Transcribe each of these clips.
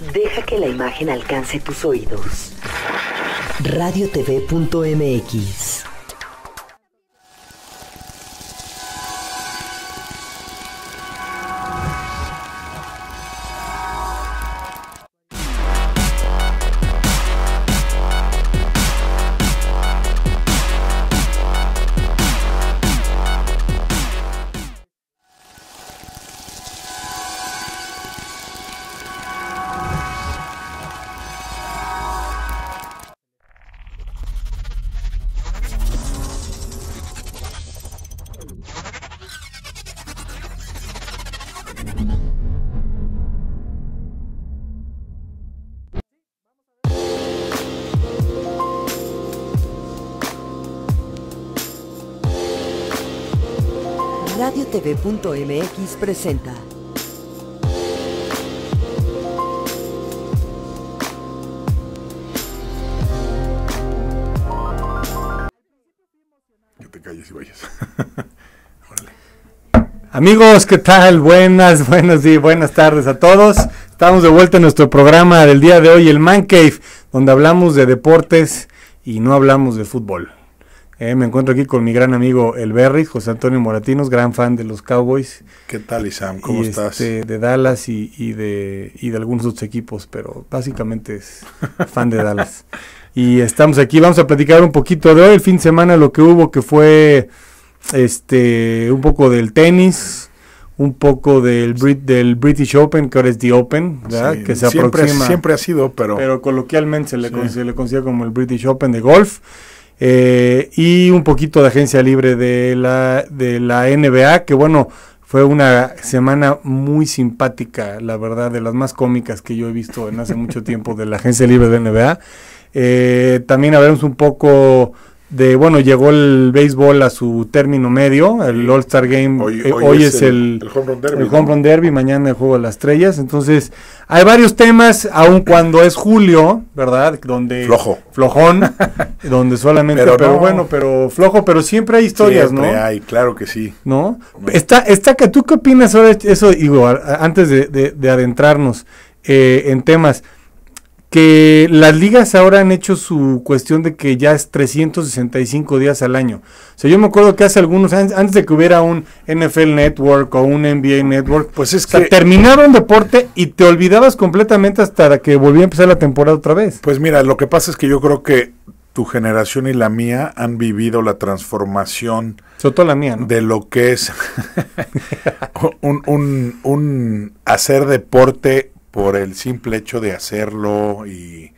Deja que la imagen alcance tus oídos. Radiotv.mx MX presenta. Amigos, ¿qué tal? Buenas, buenas y buenas tardes a todos. Estamos de vuelta en nuestro programa del día de hoy, el Man Cave, donde hablamos de deportes y no hablamos de fútbol. Eh, me encuentro aquí con mi gran amigo El Berry, José Antonio Moratinos, gran fan de los Cowboys. ¿Qué tal, Isam? ¿Cómo estás? Este, de Dallas y, de, y de algunos otros equipos, pero básicamente es fan de Dallas. Y estamos aquí, vamos a platicar un poquito de hoy, el fin de semana, lo que hubo, que fue este un poco del tenis, un poco del, Brit, del British Open, que ahora es The Open, que se siempre, aproxima. Siempre ha sido, pero... Pero coloquialmente se le, se le considera como el British Open de golf. Eh, y un poquito de agencia libre de la, de la NBA, que bueno, fue una semana muy simpática, la verdad, de las más cómicas que yo he visto en hace mucho tiempo de la agencia libre de NBA. Eh, también hablamos un poco de bueno, llegó el béisbol a su término medio, el All-Star Game hoy, eh, es, el, Home Run Derby, mañana el Juego de las Estrellas, entonces hay varios temas, aun cuando es julio, ¿verdad? Donde flojo. Flojón, donde solamente, pero, bueno, pero flojo, pero siempre hay historias, ¿no? hay, claro que sí. ¿No? Está, está que tú qué opinas sobre eso, igual antes de, adentrarnos eh, en temas, que las ligas ahora han hecho su cuestión de que ya es 365 días al año. O sea, yo me acuerdo que hace algunos años, antes de que hubiera un NFL Network o un NBA Network, pues es que terminaba deporte y te olvidabas completamente hasta que volvía a empezar la temporada otra vez. Pues mira, lo que pasa es que yo creo que tu generación y la mía han vivido la transformación sobre la mía, de lo que es un, un hacer deporte por el simple hecho de hacerlo y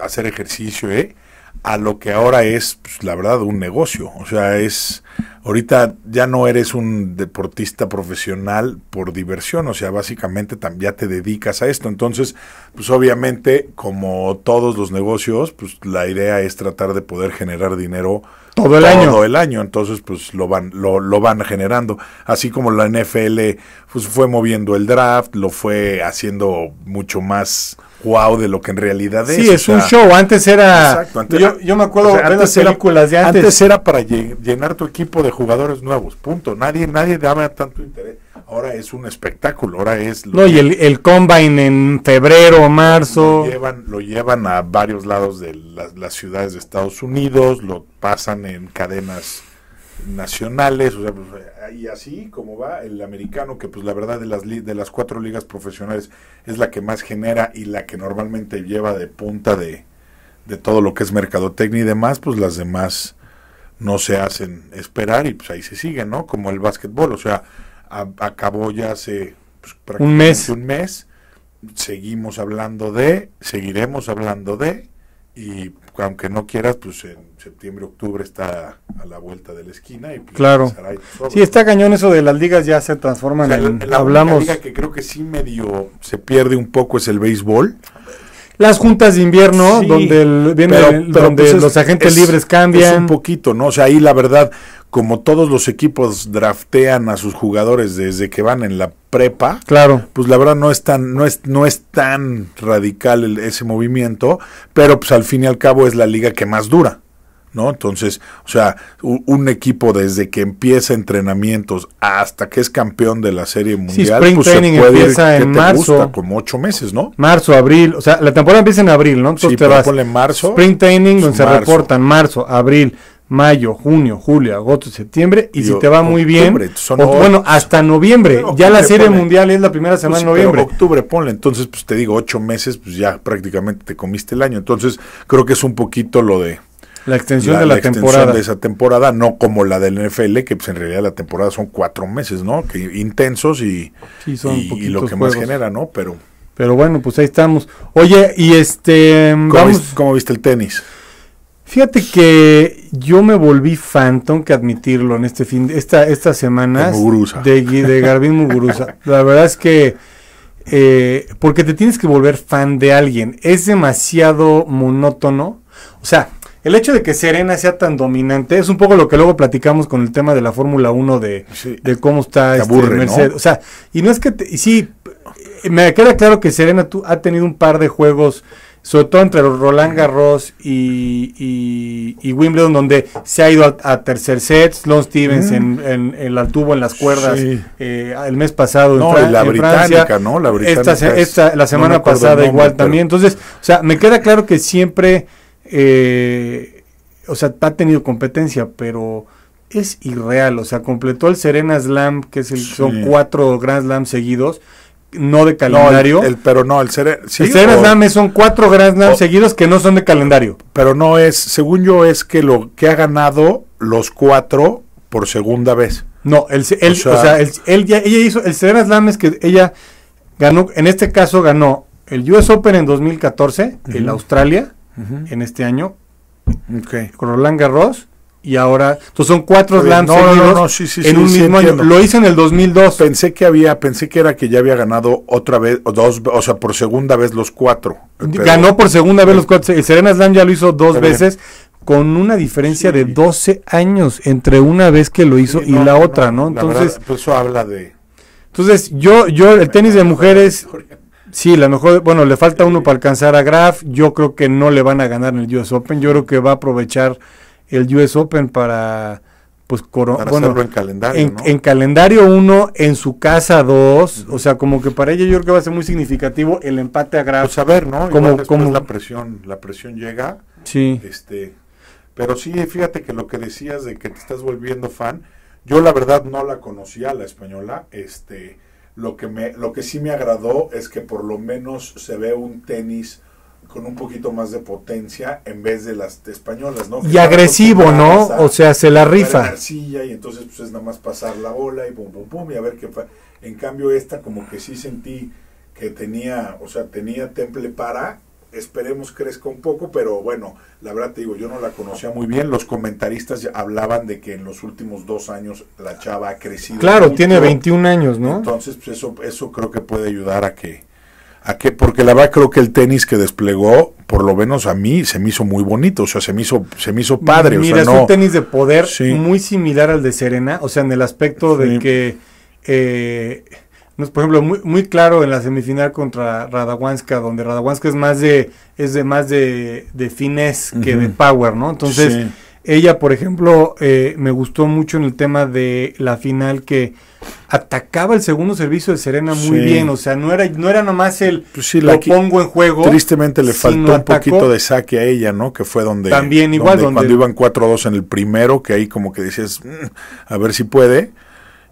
hacer ejercicio, ¿eh? a lo que ahora es, pues, la verdad, un negocio. O sea, es, ahorita ya no eres un deportista profesional por diversión, o sea, básicamente ya te dedicas a esto. Entonces, pues obviamente, como todos los negocios, pues la idea es tratar de poder generar dinero todo el año. Todo el año, entonces pues lo van, lo, van generando. Así como la NFL pues, fue moviendo el draft, lo fue haciendo mucho más wow de lo que en realidad es. Sí, es un show. Antes era. yo, me acuerdo las antes. Antes era para llenar tu equipo de jugadores nuevos. Punto. Nadie, nadie daba tanto interés ahora es un espectáculo, ahora es... no, y el, combine en febrero o marzo. Lo llevan, lo llevan a varios lados de las, ciudades de Estados Unidos, lo pasan en cadenas nacionales, o sea, pues, eh, y así como va el americano, que pues la verdad de las, de las cuatro ligas profesionales es la que más genera y la que normalmente lleva de punta de, de todo lo que es mercadotecnia y demás, pues las demás no se hacen esperar y pues ahí se sigue, ¿no? Como el básquetbol, o sea, acabó ya hace pues, un mes. un mes. Seguimos hablando de, seguiremos hablando de, y aunque no quieras, pues en septiembre, octubre está a la vuelta de la esquina. Y pues, claro. si Sí, está cañón eso de las ligas ya se transforman en, la, la hablamos. liga que creo que sí medio se pierde un poco es el béisbol. Las juntas de invierno, donde, el, donde pues, los agentes libres cambian. un poquito, ¿no? O sea, ahí la verdad, como todos los equipos draftean a sus jugadores desde que van en la prepa, claro. pues la verdad no es tan, no es, no es tan radical ese movimiento, pero pues al fin y al cabo es la liga que más dura. ¿No? Entonces, o sea, un, equipo desde que empieza entrenamientos hasta que es campeón de la Serie Mundial, pues se empieza en marzo, gusta? como ocho meses, ¿no? Marzo, abril, o sea, la temporada empieza en abril, ¿no? Entonces te vas. marzo. Spring training donde se reportan marzo, abril, mayo, junio, julio, agosto, septiembre, y, si te va muy bien, bueno, hasta noviembre, ya la serie mundial es la primera semana pues, de noviembre. octubre, ponle, entonces, pues te digo, ocho meses, pues ya prácticamente te comiste el año, entonces creo que es un poquito lo de... La extensión de la, temporada. de esa temporada, no como la del NFL, que pues en realidad la temporada son cuatro meses, ¿no? Que intensos y, y, lo que más genera, ¿no? Pero... Pero bueno, pues ahí estamos. Oye, y este... ¿cómo viste el tenis? Fíjate que yo me volví fan, tengo que admitirlo, en este fin, esta, estas semanas de, de, de Muguruza. La verdad es que eh, porque te tienes que volver fan de alguien. Es demasiado monótono. O sea, el hecho de que Serena sea tan dominante es un poco lo que luego platicamos con el tema de la Fórmula 1 de, de cómo está este Mercedes. O sea, y no es que sí, me queda claro que Serena tú, ha tenido un par de juegos sobre todo entre Roland Garros y, Wimbledon, donde se ha ido a, tercer set, Sloan Stevens en, la tuvo en las cuerdas eh, el mes pasado en, la ¿no? La británica, la semana pasada igual también. Entonces, o sea, me queda claro que siempre, eh, o sea, ha tenido competencia, pero es irreal. O sea, completó el Serena Slam, que es el, son cuatro Grand Slam seguidos no de calendario. el, pero no, el Serena son cuatro grandes Slam seguidos que no son de calendario. Pero no es, según yo, es que lo que ha ganado los cuatro por segunda vez. No, el, el o ella hizo, el Serena Slam que ella ganó, en este caso ganó el US Open en 2014, En el Australia en este año, con Roland Garros, y ahora. son cuatro slams en un mismo año. Lo hice en el 2002. Pensé que había, pensé que era que ya había ganado otra vez, dos, o sea, por segunda vez los cuatro. Ganó por segunda vez los cuatro. Serena Slam ya lo hizo dos veces con una diferencia de 12 años entre una vez que lo hizo y la otra, ¿no? Entonces, eso habla de. Entonces, yo, yo, el tenis de mujeres. Sí, la mejor, bueno, le falta uno para alcanzar a Graf. Yo creo que no le van a ganar en el US Open. Yo creo que va a aprovechar el US Open para pues en calendario. En, calendario uno, en su casa dos, o sea, como que para ella yo creo que va a ser muy significativo el empate a saber pues, a ver, ¿no? Como, como la presión, la presión llega. Sí. Este, pero sí, fíjate que lo que decías de que te estás volviendo fan, yo la verdad no la conocía la española, este, lo que me, lo que sí me agradó es que por lo menos se ve un tenis con un poquito más de potencia en vez de las españolas, ¿no? y agresivo, ¿no? o sea, se la rifa. y entonces pues es nada más pasar la bola y pum, pum, pum y a ver qué En cambio esta como que sí sentí que tenía, o sea, tenía temple para, esperemos crezca un poco, pero bueno, la verdad te digo, yo no la conocía muy bien, los comentaristas hablaban de que en los últimos dos años la chava ha crecido. Claro, tiene 21 años, ¿no? Entonces pues eso, eso creo que puede ayudar a que ¿A qué? Porque la verdad creo que el tenis que desplegó, por lo menos a mí, se me hizo muy bonito, o sea, se me hizo, se me hizo padre. Mira, es un tenis de poder muy similar al de Serena, o sea, en el aspecto de que, eh, por ejemplo, muy, muy claro en la semifinal contra Radawanska, donde Radawanska es más de, es de más de, que de power, ¿no? Entonces... Ella, por ejemplo, eh, me gustó mucho en el tema de la final que atacaba el segundo servicio de Serena muy bien. O sea, no era, no era nomás el pues sí, lo pongo en juego. Tristemente le faltó un poquito de saque a ella, ¿no? Que fue donde. También igual. Donde, cuando iban 4-2 en el primero, que ahí como que dices, mm, a ver si puede.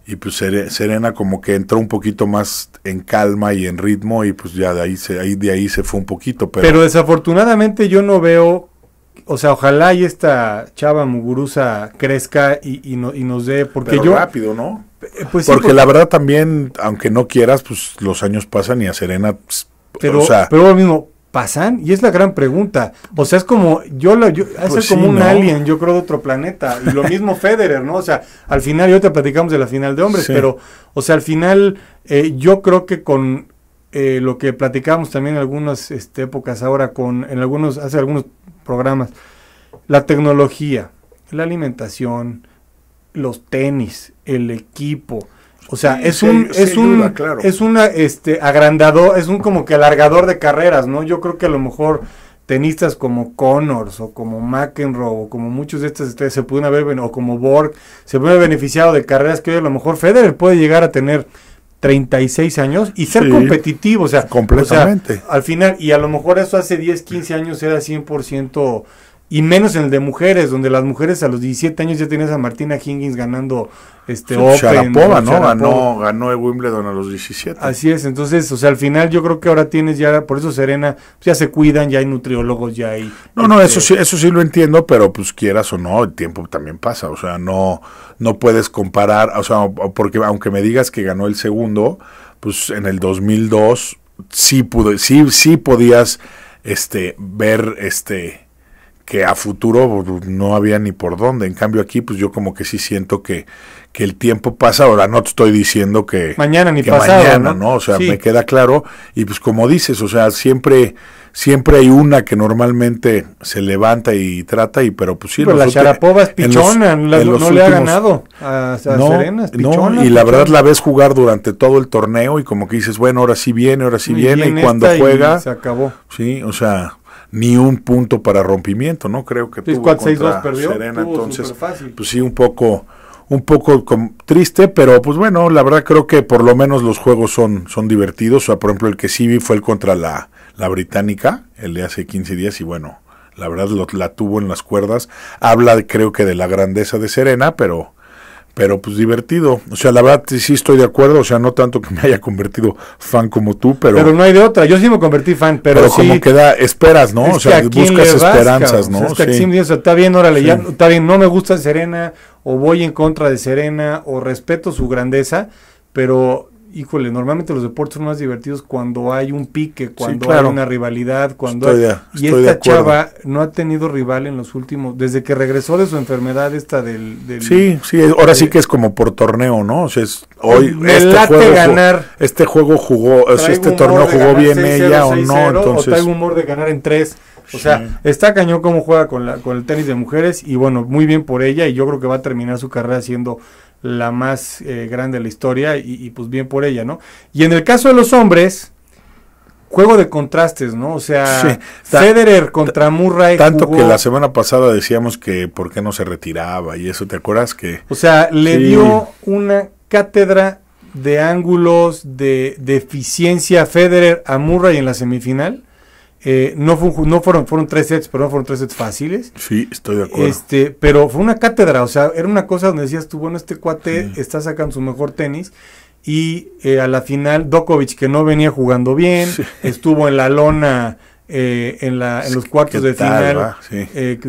Y pues Serena como que entró un poquito más en calma y en ritmo y pues ya de ahí se, ahí, de ahí se fue un poquito. pero desafortunadamente yo no veo o sea, ojalá y esta chava muguruza crezca y, y, no, y nos dé, porque yo... rápido, ¿no? Eh, pues porque pues la verdad también, aunque no quieras, pues los años pasan y a Serena... Pues, pero, o pero lo mismo, ¿pasan? Y es la gran pregunta. O sea, es como, yo lo, es pues como un alien, yo creo, de otro planeta. Y lo mismo Federer, ¿no? O sea, al final, yo te platicamos de la final de hombres, pero, o sea, al final, eh, yo creo que con, eh, lo que platicamos también en algunas este, épocas ahora con en algunos hace algunos programas. La tecnología, la alimentación, los tenis, el equipo. O sea, es un, es un, es una, este, agrandador, es un como que alargador de carreras, ¿no? Yo creo que a lo mejor tenistas como Connors o como McEnroe o como muchos de estas se pueden haber, o como Borg, se pueden haber beneficiado de carreras que a lo mejor Federer puede llegar a tener 36 años y ser competitivo, o sea, completamente. al final, y a lo mejor eso hace 10, 15 años era 100% y menos en el de mujeres, donde las mujeres a los 17 años ya tienes a Martina Hingis ganando este Open, Sharapova, ¿no? Ganó, Wimbledon a los 17. Así es, entonces, o sea, al final yo creo que ahora tienes ya, por eso Serena, pues, ya se cuidan, ya hay nutriólogos, ya hay... No, no, eso este, sí, eso sí lo entiendo, pero pues quieras o no, el tiempo también pasa, o sea, no, no puedes comparar, o sea, porque aunque me digas que ganó el segundo, pues en el 2002 sí pude sí, sí podías este, ver este que a futuro no había ni por dónde. En cambio aquí, pues yo como que sí siento que, que el tiempo pasa. Ahora no te estoy diciendo que mañana ni mañana, ¿no? O sea, me queda claro. Y pues como dices, o sea, siempre siempre hay una que normalmente se levanta y trata y pero pues sí. Pero la Sharapova es pichona, no le ha ganado a, Serena, es no, y la verdad la ves jugar durante todo el torneo y como que dices, bueno, ahora sí viene, ahora sí viene, y cuando juega se acabó. Sí, o sea, ni un punto para rompimiento, ¿no? Creo que tuvo contra Serena, entonces, pues sí, un poco un poco triste, pero pues bueno, la verdad creo que por lo menos los juegos son, son divertidos. O sea, por ejemplo, el que sí vi fue el contra la, la británica, el de hace 15 días, y bueno, la verdad lo, la tuvo en las cuerdas. Habla, creo que, de la grandeza de Serena, pero pero pues divertido. O sea, la verdad sí estoy de acuerdo, o sea, no tanto que me haya convertido fan como tú, pero... Pero no hay de otra, yo sí me convertí fan, pero... Pero sí, como queda, esperas, ¿no? o sea, buscas esperanzas, ¿no? O sea, está bien, órale, ya, está bien, no me gusta Serena, o voy en contra de Serena, o respeto su grandeza, pero híjole, normalmente los deportes son más divertidos cuando hay un pique, cuando hay una rivalidad, cuando y esta chava no ha tenido rival en los últimos, desde que regresó de su enfermedad esta del, sí, sí, ahora sí eh, que es como por torneo, ¿no? O sea, es, hoy este juego, ganar. Este juego jugó, o este torneo jugó bien ella o no, entonces. O trae humor de ganar en tres. O sea, está cañón cómo juega con, la, con el tenis de mujeres y bueno, muy bien por ella y yo creo que va a terminar su carrera siendo la más eh, grande de la historia y, pues bien por ella, ¿no? Y en el caso de los hombres, juego de contrastes, ¿no? O sea, Federer contra Murray. Tanto que la semana pasada decíamos que por qué no se retiraba y eso, ¿te acuerdas que? O sea, le dio una cátedra de ángulos, de, de eficiencia a Federer a Murray en la semifinal eh, no, no fueron, fueron tres sets, pero no fueron tres sets fáciles. Sí, estoy de acuerdo. Este, pero fue una cátedra, o sea, era una cosa donde decías tú, bueno, este cuate está sacando su mejor tenis. Y eh, a la final, Dokovic, que no venía jugando bien, estuvo en la lona eh, en, la, en los cuartos de final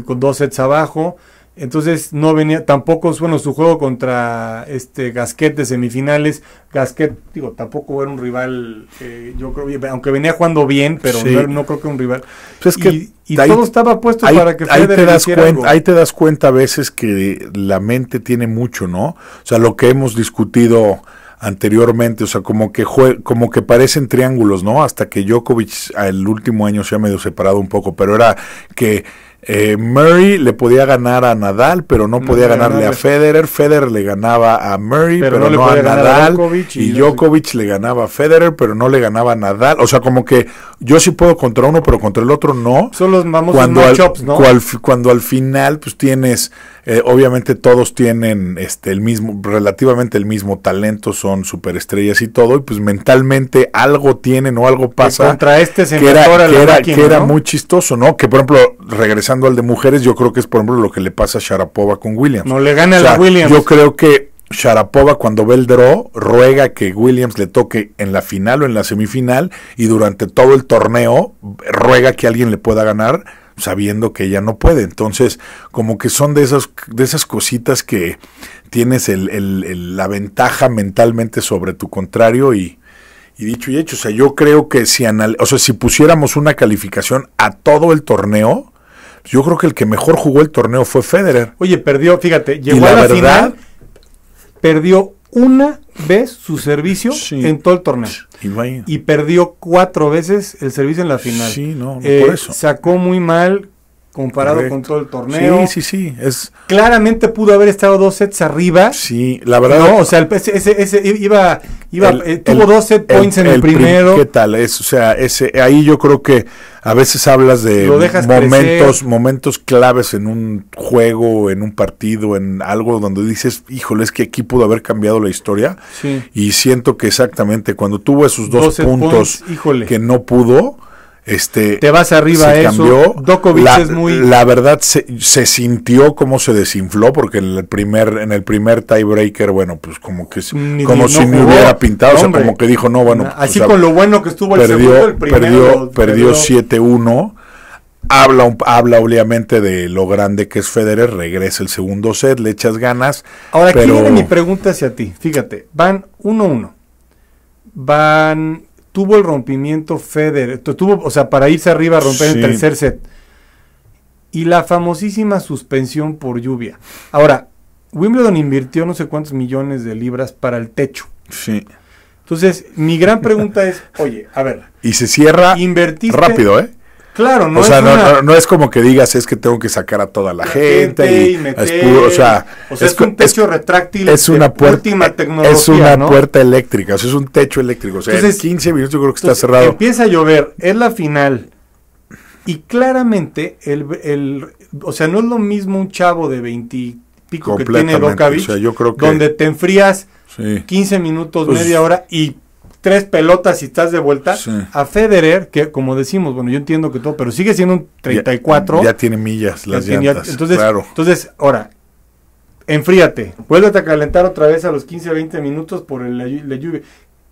con dos sets abajo. Entonces no venía, tampoco, bueno, su juego contra este Gasquet de semifinales, Gasquet, digo, tampoco era un rival, eh, yo creo, aunque venía jugando bien, pero no, creo que un rival. Pues y, todo estaba puesto para que ahí te, das cuenta, ahí te das cuenta a veces que la mente tiene mucho, ¿no? O sea, lo que hemos discutido anteriormente, o sea, como que como que parecen triángulos, ¿no? Hasta que Djokovic el último año se ha medio separado un poco, pero era que eh, Murray le podía ganar a Nadal, pero no, podía ganarle a Federer. Federer le ganaba a Murray, pero, no, a Nadal. y, Djokovic le ganaba a Federer, pero no le ganaba a Nadal. O sea, como que yo sí puedo contra uno, pero contra el otro no. Solo vamos cuando al, cuando al final, pues tienes eh, obviamente todos tienen este, el mismo, relativamente el mismo talento, son superestrellas y todo, y pues mentalmente algo tienen o algo pasa. contra este se que era, que, era, muy chistoso, ¿no? Que por ejemplo, regresando al de mujeres, yo creo que es por ejemplo lo que le pasa a Sharapova con Williams. No le gana a Williams. Yo creo que Sharapova cuando ve el draw ruega que Williams le toque en la final o en la semifinal y durante todo el torneo ruega que alguien le pueda ganar sabiendo que ella no puede. Entonces, como que son de esas, de esas cositas que tienes el, la ventaja mentalmente sobre tu contrario y, y, dicho y hecho. O sea, yo creo que si, o si pusiéramos una calificación a todo el torneo, yo creo que el que mejor jugó el torneo fue Federer. Oye, perdió, fíjate, llegó a la final, perdió una vez su servicio en todo el torneo. Y, perdió cuatro veces el servicio en la final. Sí, no, eh, por eso. Sacó muy mal comparado con todo el torneo. Sí, sí, sí. Es... Claramente pudo haber estado dos sets arriba. Sí, la verdad. o sea, ese, iba, eh, tuvo dos set points en el, primero. ¿Qué tal? o sea, ese, ahí yo creo que a veces hablas de momentos, momentos claves en un juego, en un partido, en algo donde dices, híjole, es que aquí pudo haber cambiado la historia. Y siento que exactamente cuando tuvo esos dos, puntos que no pudo este, Te vas arriba eso. La, es muy... la, verdad se, sintió como se desinfló porque en el primer en el primer tiebreaker, bueno, pues como que como si no hubiera pintado, o sea, como que dijo, no, bueno, pues, así con lo bueno que estuvo el perdió, segundo, el primero, perdió, perdió 7-1. Habla, obviamente de lo grande que es Federer, regresa el segundo set, le echas ganas. Ahora, pero... aquí viene mi pregunta hacia ti. Fíjate, van 1-1. Van tuvo el rompimiento Federer, tuvo, o sea, para irse arriba a romper el tercer set. Y la famosísima suspensión por lluvia. Ahora, Wimbledon invirtió no sé cuántos millones de libras para el techo. Sí. Entonces, mi gran pregunta es, oye, a ver. Y se cierra rápido, ¿eh? Claro, no, o sea, es no, no, es como que digas es que tengo que sacar a toda la, gente, y, meter, es o sea, es, un techo retráctil es una puerta, última eh, tecnología, es una puerta eléctrica, o sea, es un techo eléctrico, o sea, en 15 minutos yo creo que está cerrado. Empieza a llover, es la final. Y claramente el, o sea, no es lo mismo un chavo de 20 y pico que tiene Rocavich, yo creo que... donde te enfrías 15 minutos, pues, media hora y tres pelotas y estás de vuelta. A Federer, que como decimos, bueno, yo entiendo que todo, pero sigue siendo un 34. Ya, tiene millas las ya llantas. entonces, entonces, ahora, enfríate, vuélvete a calentar otra vez a los 15, 20 minutos por el, la, lluvia.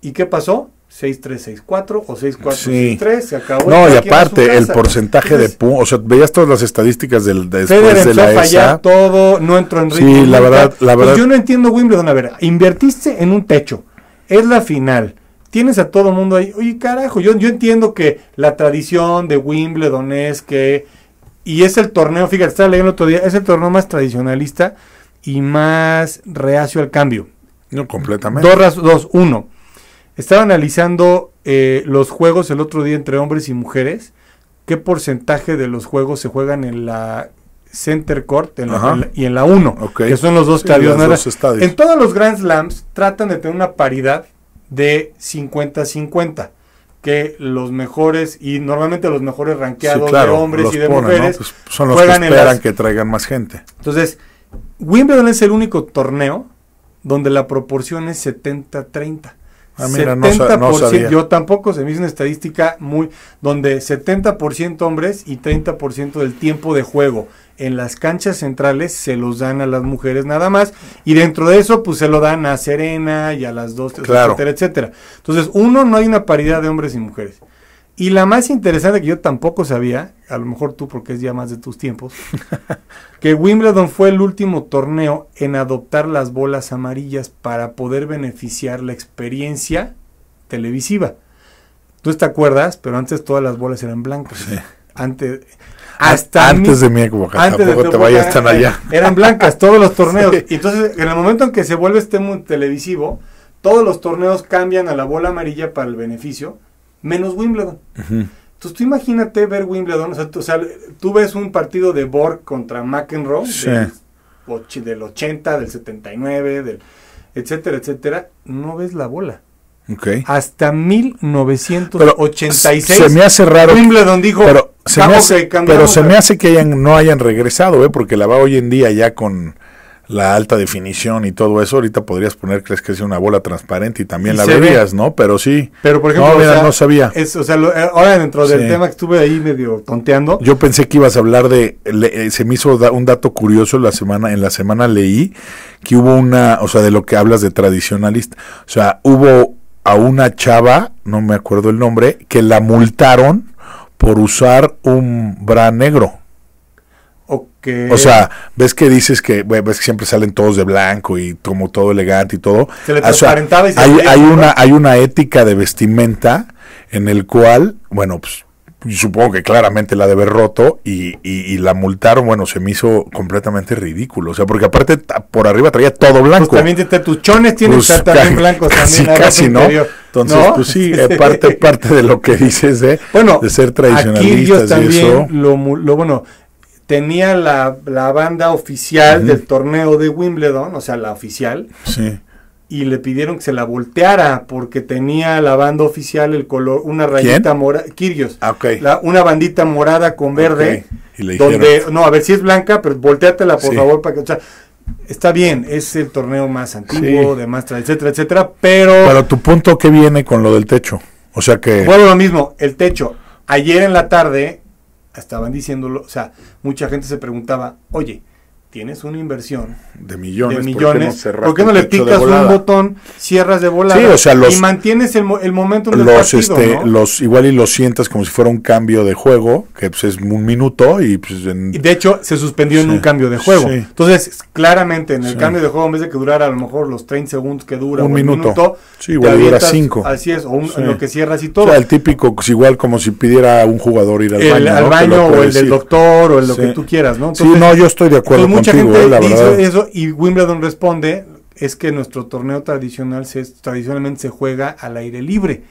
¿Y qué pasó? 6-3-6-4 o 6 sí. se acabó. No, y aparte, el porcentaje de o sea, veías todas las estadísticas del, de después de la ESA. todo, no entró en ritmo. Sí, la verdad, la pues verdad. yo no entiendo Wimbledon, a ver, invertiste en un techo, es la final, tienes a todo el mundo ahí. Oye, carajo, yo, yo entiendo que la tradición de Wimbledon es que. Y es el torneo, fíjate, estaba leyendo el otro día, es el torneo más tradicionalista y más reacio al cambio. No, completamente. Dos, dos uno. Estaba analizando eh, los juegos el otro día entre hombres y mujeres. ¿Qué porcentaje de los juegos se juegan en la Center Court y en la 1, que son los dos, los dos estadios. En todos los Grand Slams tratan de tener una paridad de 50-50 que los mejores y normalmente los mejores ranqueados de hombres y de mujeres pues, son los que esperan que traigan más gente. Entonces, Wimbledon es el único torneo donde la proporción es 70-30. 70%, ah, yo tampoco, se me hizo una estadística muy donde 70% hombres y 30% del tiempo de juego en las canchas centrales se los dan a las mujeres nada más y dentro de eso pues se lo dan a Serena y a las dos, etcétera, etcétera. Entonces, uno, no hay una paridad de hombres y mujeres. Y la más interesante que yo tampoco sabía, a lo mejor tú porque es ya más de tus tiempos, que Wimbledon fue el último torneo en adoptar las bolas amarillas para poder beneficiar la experiencia televisiva. Tú te acuerdas, pero antes todas las bolas eran blancas. Antes, antes de mi época, antes tampoco te vayas tan allá. Eran blancas todos los torneos. Entonces, en el momento en que se vuelve este mundo televisivo, todos los torneos cambian a la bola amarilla para el beneficio, menos Wimbledon. Entonces tú imagínate ver Wimbledon, o sea, tú, ves un partido de Borg contra McEnroe del, 80, del 79, del, etcétera, etcétera, no ves la bola. Okay. Hasta 1986. se me hace raro. Wimbledon dijo, Ah, pero se me hace que no hayan regresado, ¿eh? porque la va hoy en día ya con la alta definición y todo eso, ahorita podrías poner crees que es una bola transparente y también la verías, ¿no? Pero sí. Pero por ejemplo, no, sabía. Eh, ahora dentro del tema que estuve ahí medio tonteando. Yo pensé que ibas a hablar de eh, se me hizo un dato curioso la semana en la semana leí que hubo una, o sea, de lo que hablas de tradicionalista. O sea, hubo a una chava, no me acuerdo el nombre, que la multaron por usar un bra negro. O sea, ves que dices que ves que siempre salen todos de blanco y como todo elegante y todo. Se hay, hay una hay una ética de vestimenta en el cual, bueno, pues supongo que claramente la debe roto y, la multaron, bueno, se me hizo completamente ridículo. O sea, porque aparte por arriba traía todo pues blanco. Pues también tus chones tienen pues también blanco Casi, también, casi, ¿no? Entonces, pues sí, eh, parte, parte de lo que dices de, bueno, de ser tradicional. aquí también y Lo, bueno, tenía la, banda oficial del torneo de Wimbledon, o sea, la oficial. Sí. Y le pidieron que se la volteara porque tenía la banda oficial el color, una rayita mora. Kirios, ah, una bandita morada con verde, donde, no, a ver si es blanca, pero volteatela por favor para que, o sea, Está bien, es el torneo más antiguo, de más, etcétera, etcétera, pero... Para tu punto, que viene con lo del techo? O sea que... Bueno, lo mismo, el techo. Ayer en la tarde estaban diciéndolo, o sea, mucha gente se preguntaba, oye, tienes una inversión de millones, de millones ¿por qué no, le picas un botón, cierras de volada y mantienes el, momento del los, partido, este, los Igual y los sientas como si fuera un cambio de juego, que pues, es un minuto pues, y De hecho, se suspendió en un cambio de juego. Entonces, claramente, en el cambio de juego, en vez de que durara a lo mejor los 30 segundos que dura un minuto, minuto sí, igual 5. Así es, o lo que cierras y todo. O el típico, pues, igual como si pidiera a un jugador ir al baño. o el del doctor o el lo que tú quieras, ¿no? sí, no, yo estoy de acuerdo mucha gente eh, dice eso y Wimbledon responde es que nuestro torneo tradicional se, tradicionalmente se juega al aire libre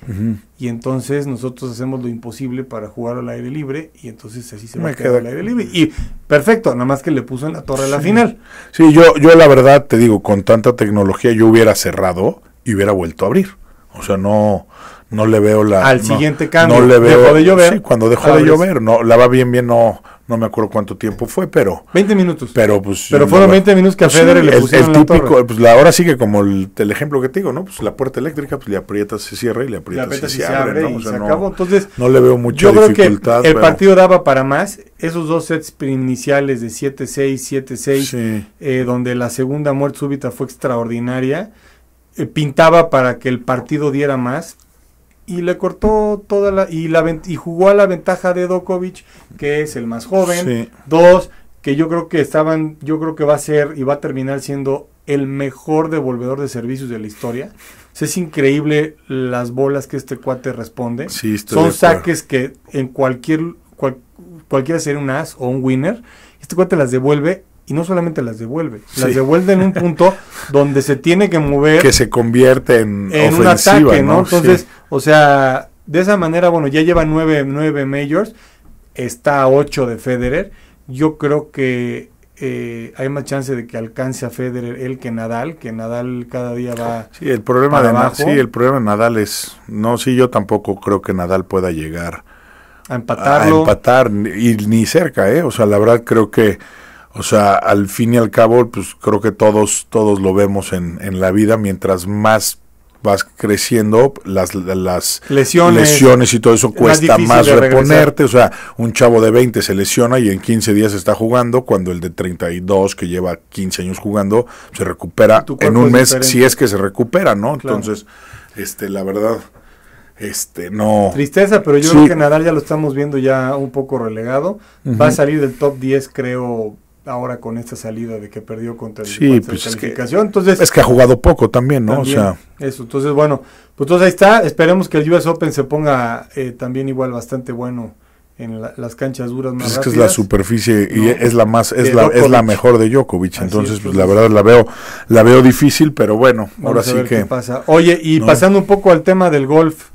y entonces nosotros hacemos lo imposible para jugar al aire libre y entonces así se me va a quedar al aire libre y perfecto nada más que le puso en la torre la final sí yo yo la verdad te digo con tanta tecnología yo hubiera cerrado y hubiera vuelto a abrir o sea no no le veo la al siguiente cambio le veo, de llover cuando dejó de llover no la va bien bien no no me acuerdo cuánto tiempo fue pero 20 minutos pero pues pero fueron 20 minutos que a pues, Federer le pusieron el, típico pues la hora sigue como el, ejemplo que te digo no pues la puerta eléctrica pues le aprietas se cierra y le aprietas, se, abre, ¿no? acabó. entonces no le veo mucha yo creo que el partido daba para más esos dos sets iniciales de 7-6 7-6 eh, donde la segunda muerte súbita fue extraordinaria eh, pintaba para que el partido diera más y le cortó toda la y la y jugó a la ventaja de Dokovic, que es el más joven. Dos, que yo creo que estaban, yo creo que va a ser y va a terminar siendo el mejor devolvedor de servicios de la historia. es increíble las bolas que este cuate responde. Son saques que en cualquier cualquiera sería un as o un winner. Este cuate las devuelve y no solamente las devuelve, las devuelve en un punto donde se tiene que mover. Que se convierte en, en un ataque, ¿no? Entonces, o sea, de esa manera, bueno, ya lleva nueve, nueve majors, está a ocho de Federer. Yo creo que eh, hay más chance de que alcance a Federer él que Nadal, que Nadal cada día va. Sí, el problema de Sí, el problema de Nadal es. No, sí, yo tampoco creo que Nadal pueda llegar a empatarlo. A empatar, y ni cerca, ¿eh? O sea, la verdad creo que o sea, al fin y al cabo, pues creo que todos, todos lo vemos en, en la vida, mientras más vas creciendo, las, las lesiones, y todo eso cuesta más, reponerte. O sea, un chavo de 20 se lesiona y en 15 días está jugando, cuando el de 32 que lleva 15 años jugando se recupera en un mes, si es que se recupera, ¿no? Entonces, este, la verdad, este, no. Tristeza, pero yo creo que Nadal ya lo estamos viendo ya un poco relegado. Va a salir del top 10, creo, ahora con esta salida de que perdió contra el sí, pues Es que, entonces, es que ha jugado poco también, ¿no? o sea, eso, entonces bueno, pues ahí está, esperemos que el US Open se ponga eh, también igual bastante bueno en las canchas duras más pues es que es la superficie y es la más es la es la mejor de Djokovic entonces pues, pues, la verdad la veo la veo difícil pero bueno ahora sí que pasa oye y pasando un poco al tema del golf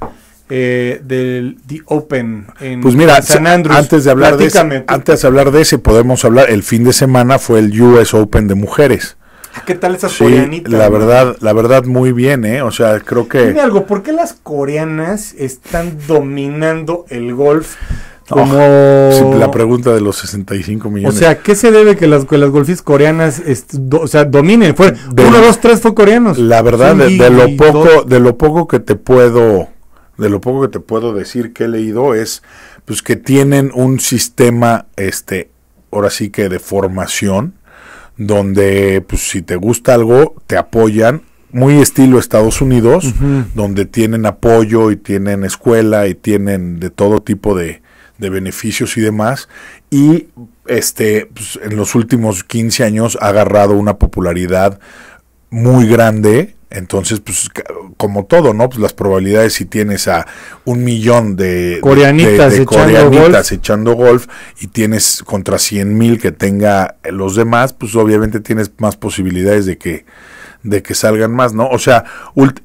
eh, del The Open en pues mira, San Antes de, hablar de antes de hablar de ese, podemos hablar, el fin de semana fue el US Open de mujeres. Ah, ¿Qué tal esas coreanitas? La verdad, la verdad, muy bien, ¿eh? O sea, creo que. Dime algo, ¿por qué las coreanas están dominando el golf? Ah, como... la pregunta de los 65 millones. O sea, ¿qué se debe que las, golfistas coreanas dominen? Fue, uno, dos, tres fue coreanos. La verdad, de, lo poco, de lo poco que te puedo de lo poco que te puedo decir que he leído es pues que tienen un sistema este ahora sí que de formación donde pues si te gusta algo te apoyan muy estilo Estados Unidos donde tienen apoyo y tienen escuela y tienen de todo tipo de, beneficios y demás y este pues, en los últimos 15 años ha agarrado una popularidad muy grande entonces, pues como todo, ¿no? Pues las probabilidades si tienes a un millón de coreanitas, echando, golf. y tienes contra 100 mil que tenga los demás, pues obviamente tienes más posibilidades de que de que salgan más, ¿no? O sea,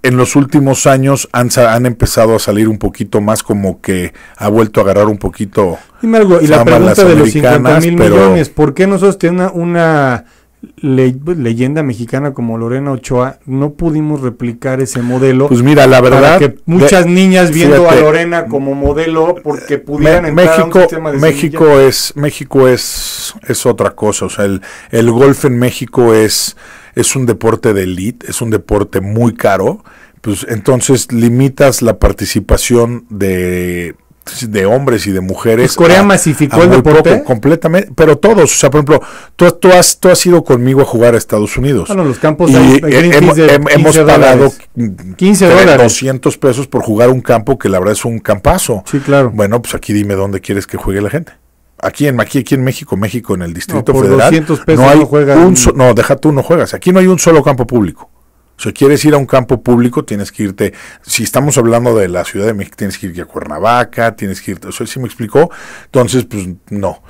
en los últimos años han, han empezado a salir un poquito más como que ha vuelto a agarrar un poquito. y la pregunta de los 50 mil millones, ¿por qué nosotros tenemos una pues, leyenda mexicana como Lorena Ochoa, no pudimos replicar ese modelo. Pues mira, la verdad. que muchas niñas viendo a Lorena como modelo porque pudieran entrar México, sistema de México es México es es otra cosa, o sea, el, el golf en México es es un deporte de elite, es un deporte muy caro, pues entonces limitas la participación de de hombres y de mujeres. Corea masificó el deporte. completamente, pero todos. O sea, por ejemplo, tú, tú, has, tú has ido conmigo a jugar a Estados Unidos. Bueno, los campos y hemos pagado 15 200 pesos por jugar un campo que la verdad es un campazo. Sí, claro. Bueno, pues aquí dime dónde quieres que juegue la gente. Aquí en, aquí, en México, México en el Distrito no, por no no, deja tú no juegas. Aquí no hay un solo campo público. O sea, quieres ir a un campo público, tienes que irte, si estamos hablando de la Ciudad de México, tienes que irte a Cuernavaca, tienes que irte, o sea, ¿sí me explicó? Entonces, pues no.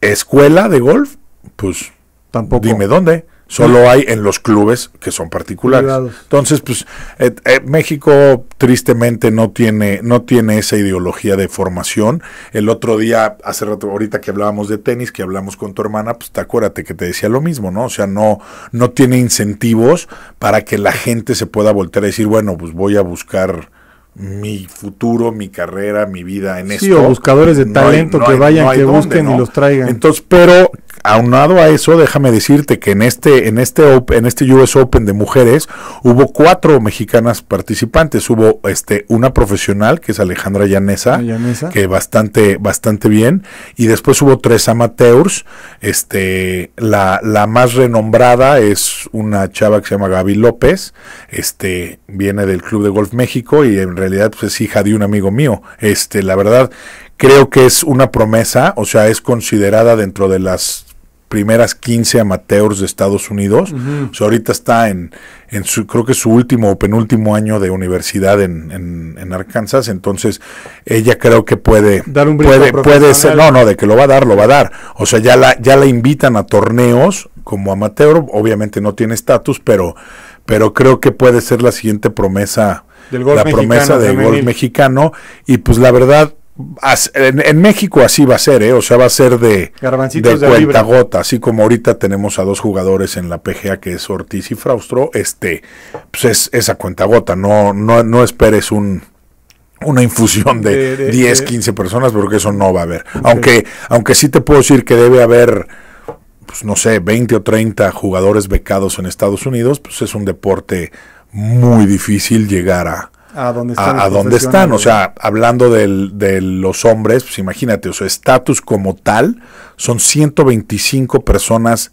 Escuela de golf, pues tampoco. Dime dónde. Solo hay en los clubes que son particulares. Entonces, pues eh, eh, México tristemente no tiene no tiene esa ideología de formación. El otro día, hace rato, ahorita que hablábamos de tenis, que hablamos con tu hermana, pues te acuérdate que te decía lo mismo, ¿no? O sea, no no tiene incentivos para que la gente se pueda voltear a decir, bueno, pues voy a buscar mi futuro, mi carrera, mi vida en esto. Sí, o buscadores de talento que vayan, que busquen y los traigan. Entonces, pero aunado a eso, déjame decirte que en este, en este, en este US Open de mujeres hubo cuatro mexicanas participantes. Hubo este, una profesional, que es Alejandra Llanesa, que bastante, bastante bien. Y después hubo tres amateurs. Este, la, la más renombrada es una chava que se llama Gaby López. Este, viene del Club de Golf México y en realidad pues, es hija de un amigo mío. Este, la verdad, creo que es una promesa, o sea, es considerada dentro de las primeras 15 amateurs de Estados Unidos. O sea, ahorita está en, en su, creo que su último o penúltimo año de universidad en, Arkansas. Entonces, ella creo que puede, dar un puede, no, no, de que lo va a dar, lo va a dar. O sea, ya la, ya la invitan a torneos como amateur. Obviamente no tiene estatus, pero, pero creo que puede ser la siguiente promesa. Del la promesa del gol mexicano. Y pues la verdad, en, México así va a ser, ¿eh? o sea, va a ser de, cuenta gota, así como ahorita tenemos a dos jugadores en la PGA que es Ortiz y Fraustro, este, pues es esa cuenta gota, no, no, no esperes un, una infusión de, 10, 15 personas porque eso no va a haber. Aunque, aunque sí te puedo decir que debe haber, pues no sé, 20 o 30 jugadores becados en Estados Unidos, pues es un deporte muy difícil llegar a, a dónde están. A, están. O sea, hablando de los hombres, pues imagínate, su estatus como tal son 125 personas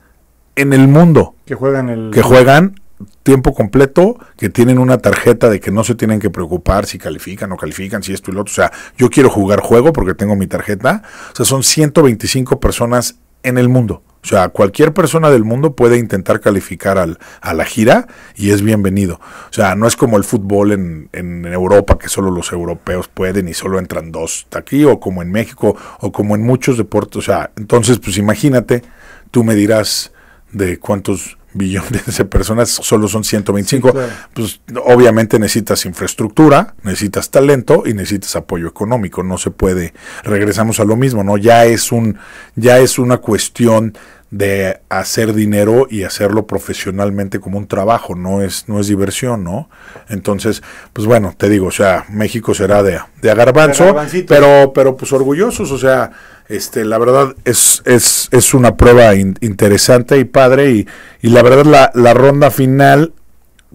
en el mundo. Que juegan el... Que juegan tiempo completo, que tienen una tarjeta de que no se tienen que preocupar si califican o califican, si esto y lo otro. O sea, yo quiero jugar juego porque tengo mi tarjeta. O sea, son 125 personas en el mundo. O sea, cualquier persona del mundo puede intentar calificar al, a la gira y es bienvenido. O sea, no es como el fútbol en, en, Europa, que solo los europeos pueden y solo entran dos aquí, o como en México, o como en muchos deportes. O sea, entonces, pues imagínate, tú me dirás de cuántos billones de personas, solo son 125, pues obviamente necesitas infraestructura, necesitas talento y necesitas apoyo económico, no se puede, regresamos a lo mismo, ¿no? Ya es un, ya es una cuestión de hacer dinero y hacerlo profesionalmente como un trabajo, no es, no es diversión, ¿no? Entonces, pues bueno, te digo, o sea, México será de, de agarbanzo, pero, pero pues orgullosos, o sea, este, la verdad es, es, es una prueba interesante y padre, y, y la verdad la, la ronda final,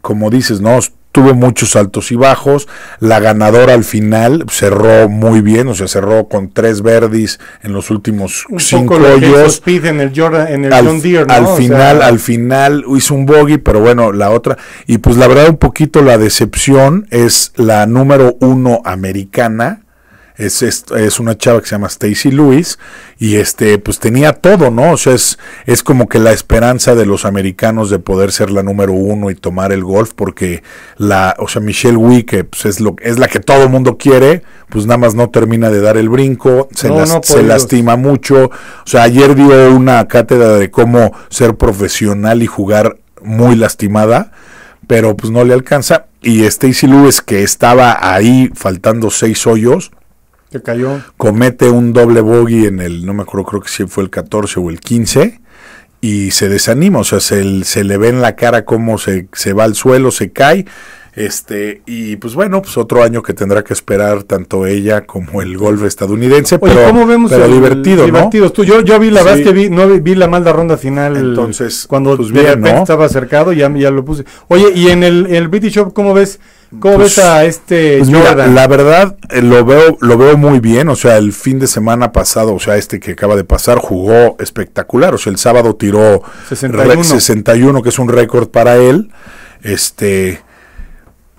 como dices, ¿no? Tuve muchos altos y bajos. La ganadora al final cerró muy bien, o sea, cerró con tres verdis en los últimos cinco hoyos. el, al, final, al final hizo un bogey, pero bueno, la otra. Y pues la verdad, un poquito la decepción es la número uno americana es, una chava que se llama Stacy Lewis y este pues tenía todo, ¿no? O sea, es, es como que la esperanza de los americanos de poder ser la número uno y tomar el golf porque la, o sea, Michelle Wee, que pues, es, lo, es la que todo mundo quiere, pues nada más no termina de dar el brinco, se lastima mucho. O sea, ayer dio una cátedra de cómo ser profesional y jugar muy lastimada pero pues no le alcanza. Y Stacy Lewis, que estaba ahí faltando seis hoyos, que cayó. Comete un doble bogey en el, no me acuerdo, creo que si fue el 14 o el 15. Y se desanima, o sea, se, le ve en la cara como se, se va al suelo, se cae. Este, y pues bueno, pues otro año que tendrá que esperar tanto ella como el golf estadounidense, Oye, pero, ¿cómo vemos pero divertido, yo, yo vi la verdad que vi, no vi la mala ronda final Entonces, cuando pues bien, estaba acercado, ya, ya lo puse. Oye, y en el, en el British Shop, ¿cómo ves? ¿Cómo pues, ves a este pues la verdad eh, lo veo lo veo muy bien, o sea, el fin de semana pasado, o sea, este que acaba de pasar jugó espectacular, o sea, el sábado tiró 61, que es un récord para él. Este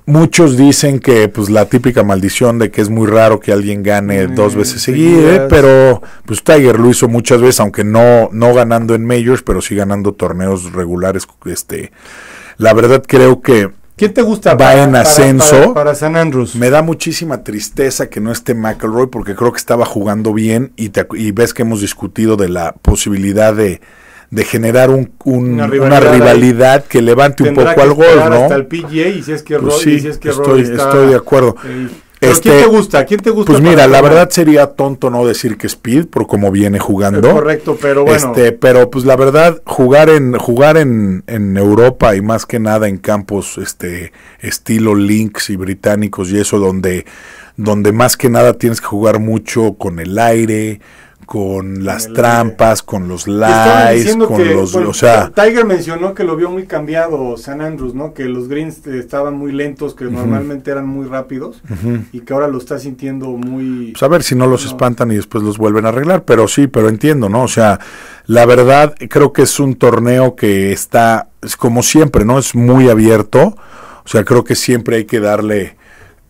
Muchos dicen que pues la típica maldición de que es muy raro que alguien gane dos veces seguidas, pero pues Tiger lo hizo muchas veces, aunque no, no ganando en majors, pero sí ganando torneos regulares. Este, la verdad creo que ¿Quién te gusta? Va en ascenso. San Andrews. Me da muchísima tristeza que no esté McElroy porque creo que estaba jugando bien y, ves que hemos discutido de la posibilidad de, generar una rivalidad, que levante un poco al gol, ¿no? Hasta el PGA y si es que, pues Roy, estoy, estoy de acuerdo. ¿Pero ¿Quién este, te gusta? ¿Quién te gusta? Pues mira, la verdad sería tonto no decir que Speed por cómo viene jugando. correcto, pero bueno. Este, pero pues la verdad jugar en jugar en, Europa y más que nada en campos este estilo links y británicos y eso donde donde más que nada tienes que jugar mucho con el aire, con las trampas, con los lies, con los... o sea, Tiger mencionó que lo vio muy cambiado San Andrews, ¿no? Que los greens eh, estaban muy lentos, que normalmente eran muy rápidos y que ahora lo está sintiendo muy... Pues a ver si no los espantan y después los vuelven a arreglar, pero sí, pero entiendo, ¿no? O sea, la verdad creo que es un torneo que está, es como siempre, ¿no? Es muy abierto, o sea, creo que siempre hay que darle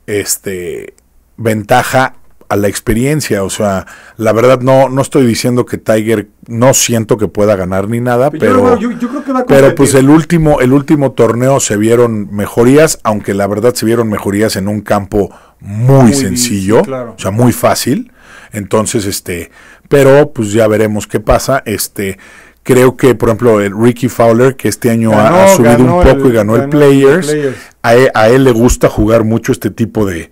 este ventaja a la experiencia. O sea, la verdad no, no estoy diciendo que Tiger no siento que pueda ganar ni nada, pero, pero, yo, creo que pero pues el último, el último torneo se vieron mejorías, aunque la verdad se vieron mejorías en un campo muy, sencillo, o sea, muy fácil. Entonces, este, pero pues ya veremos qué pasa. Este, creo que, por ejemplo, el Ricky Fowler, que este año ha, subido un poco y ganó, el Players, e, a él le gusta jugar mucho este tipo de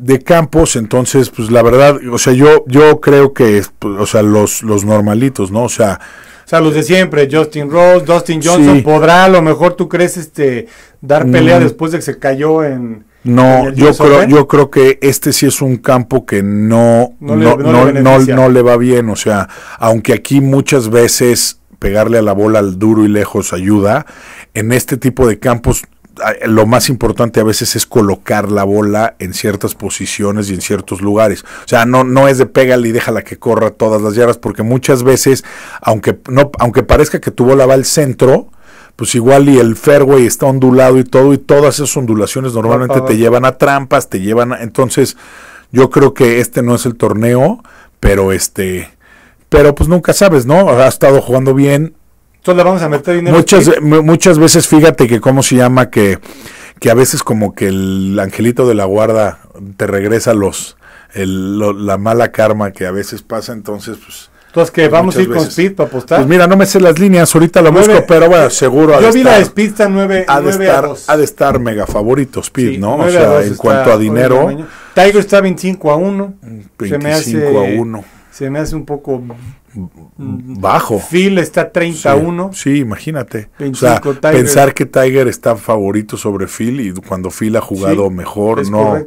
de Campos, entonces, pues la verdad, o sea, yo, yo creo que, pues, o sea, los, los normalitos, ¿no? O sea, o sea, los de siempre, Justin Rose, Dustin Johnson, podrá a lo mejor tú crees este dar pelea mm. después de que se cayó en No, yo creo yo creo que este sí es un campo que no no, no, no le va bien, o sea, aunque aquí muchas veces pegarle a la bola al duro y lejos ayuda, en este tipo de campos lo más importante a veces es colocar la bola en ciertas posiciones y en ciertos lugares. O sea, no, no es de pégale y déjala que corra todas las yardas, porque muchas veces, aunque, no, aunque parezca que tu bola va al centro, pues igual y el fairway está ondulado y todo, y todas esas ondulaciones normalmente te llevan a trampas, te llevan a... Entonces, yo creo que este no es el torneo, pero este... Pero pues nunca sabes, ¿no? Ha estado jugando bien, entonces le vamos a meter dinero. Muchas, muchas veces, fíjate que cómo se llama que, que a veces como que el angelito de la guarda te regresa los la mala karma que a veces pasa, entonces pues... Entonces que pues vamos a ir con Speed para apostar. Pues mira, no me sé las líneas, ahorita lo busco, pero bueno, seguro. Yo vi la Speed está 9, ha de estar, a Ha de estar mega favorito Speed, ¿no? O sea, en cuanto a dinero. Tiger está 25 a 1. 25 se me hace, a 1. Se me hace un poco bajo. Phil está 31. Sí, sí imagínate. pensar que Tiger está favorito sobre Phil y cuando Phil ha jugado mejor, no.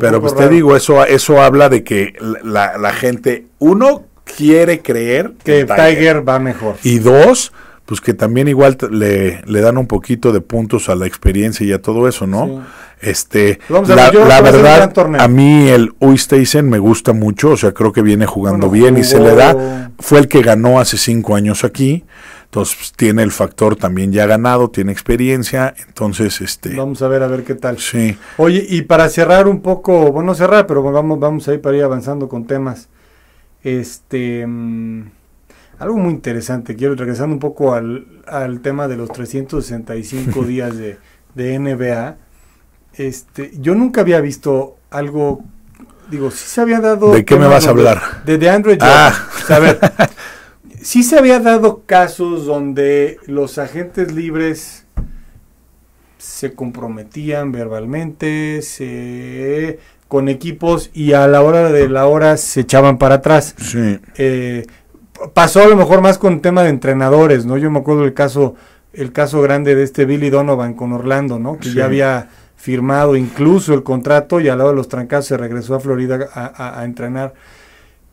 Pero pues te digo, eso, eso habla de que la, gente, uno, quiere creer que Tiger. va mejor. Y dos, pues que también igual le, le, dan un poquito de puntos a la experiencia y a todo eso, ¿no? Este, la, verdad, a, mí el Uysteisen me gusta mucho, o sea, creo que viene jugando bien y se le da. Fue el que ganó hace cinco años aquí, entonces pues, tiene el factor también ya ganado, tiene experiencia, entonces este. Vamos a ver a ver qué tal. Sí. Oye, y para cerrar un poco, bueno, cerrar, pero vamos, vamos a ir para ir avanzando con temas. Este, mm, algo muy interesante. Quiero regresando un poco al, tema de los 365 días de, de NBA este, yo nunca había visto algo, digo, sí se había dado... ¿De qué me vas a hablar? De, Android. Ah. a ver, sí se había dado casos donde los agentes libres se comprometían verbalmente, se con equipos y a la hora de la hora se echaban para atrás. Sí. Eh, pasó a lo mejor más con el tema de entrenadores, ¿no? Yo me acuerdo el caso, el caso grande de este Billy Donovan con Orlando, ¿no? Que ya había firmado incluso el contrato y al lado de los trancados se regresó a Florida a, entrenar.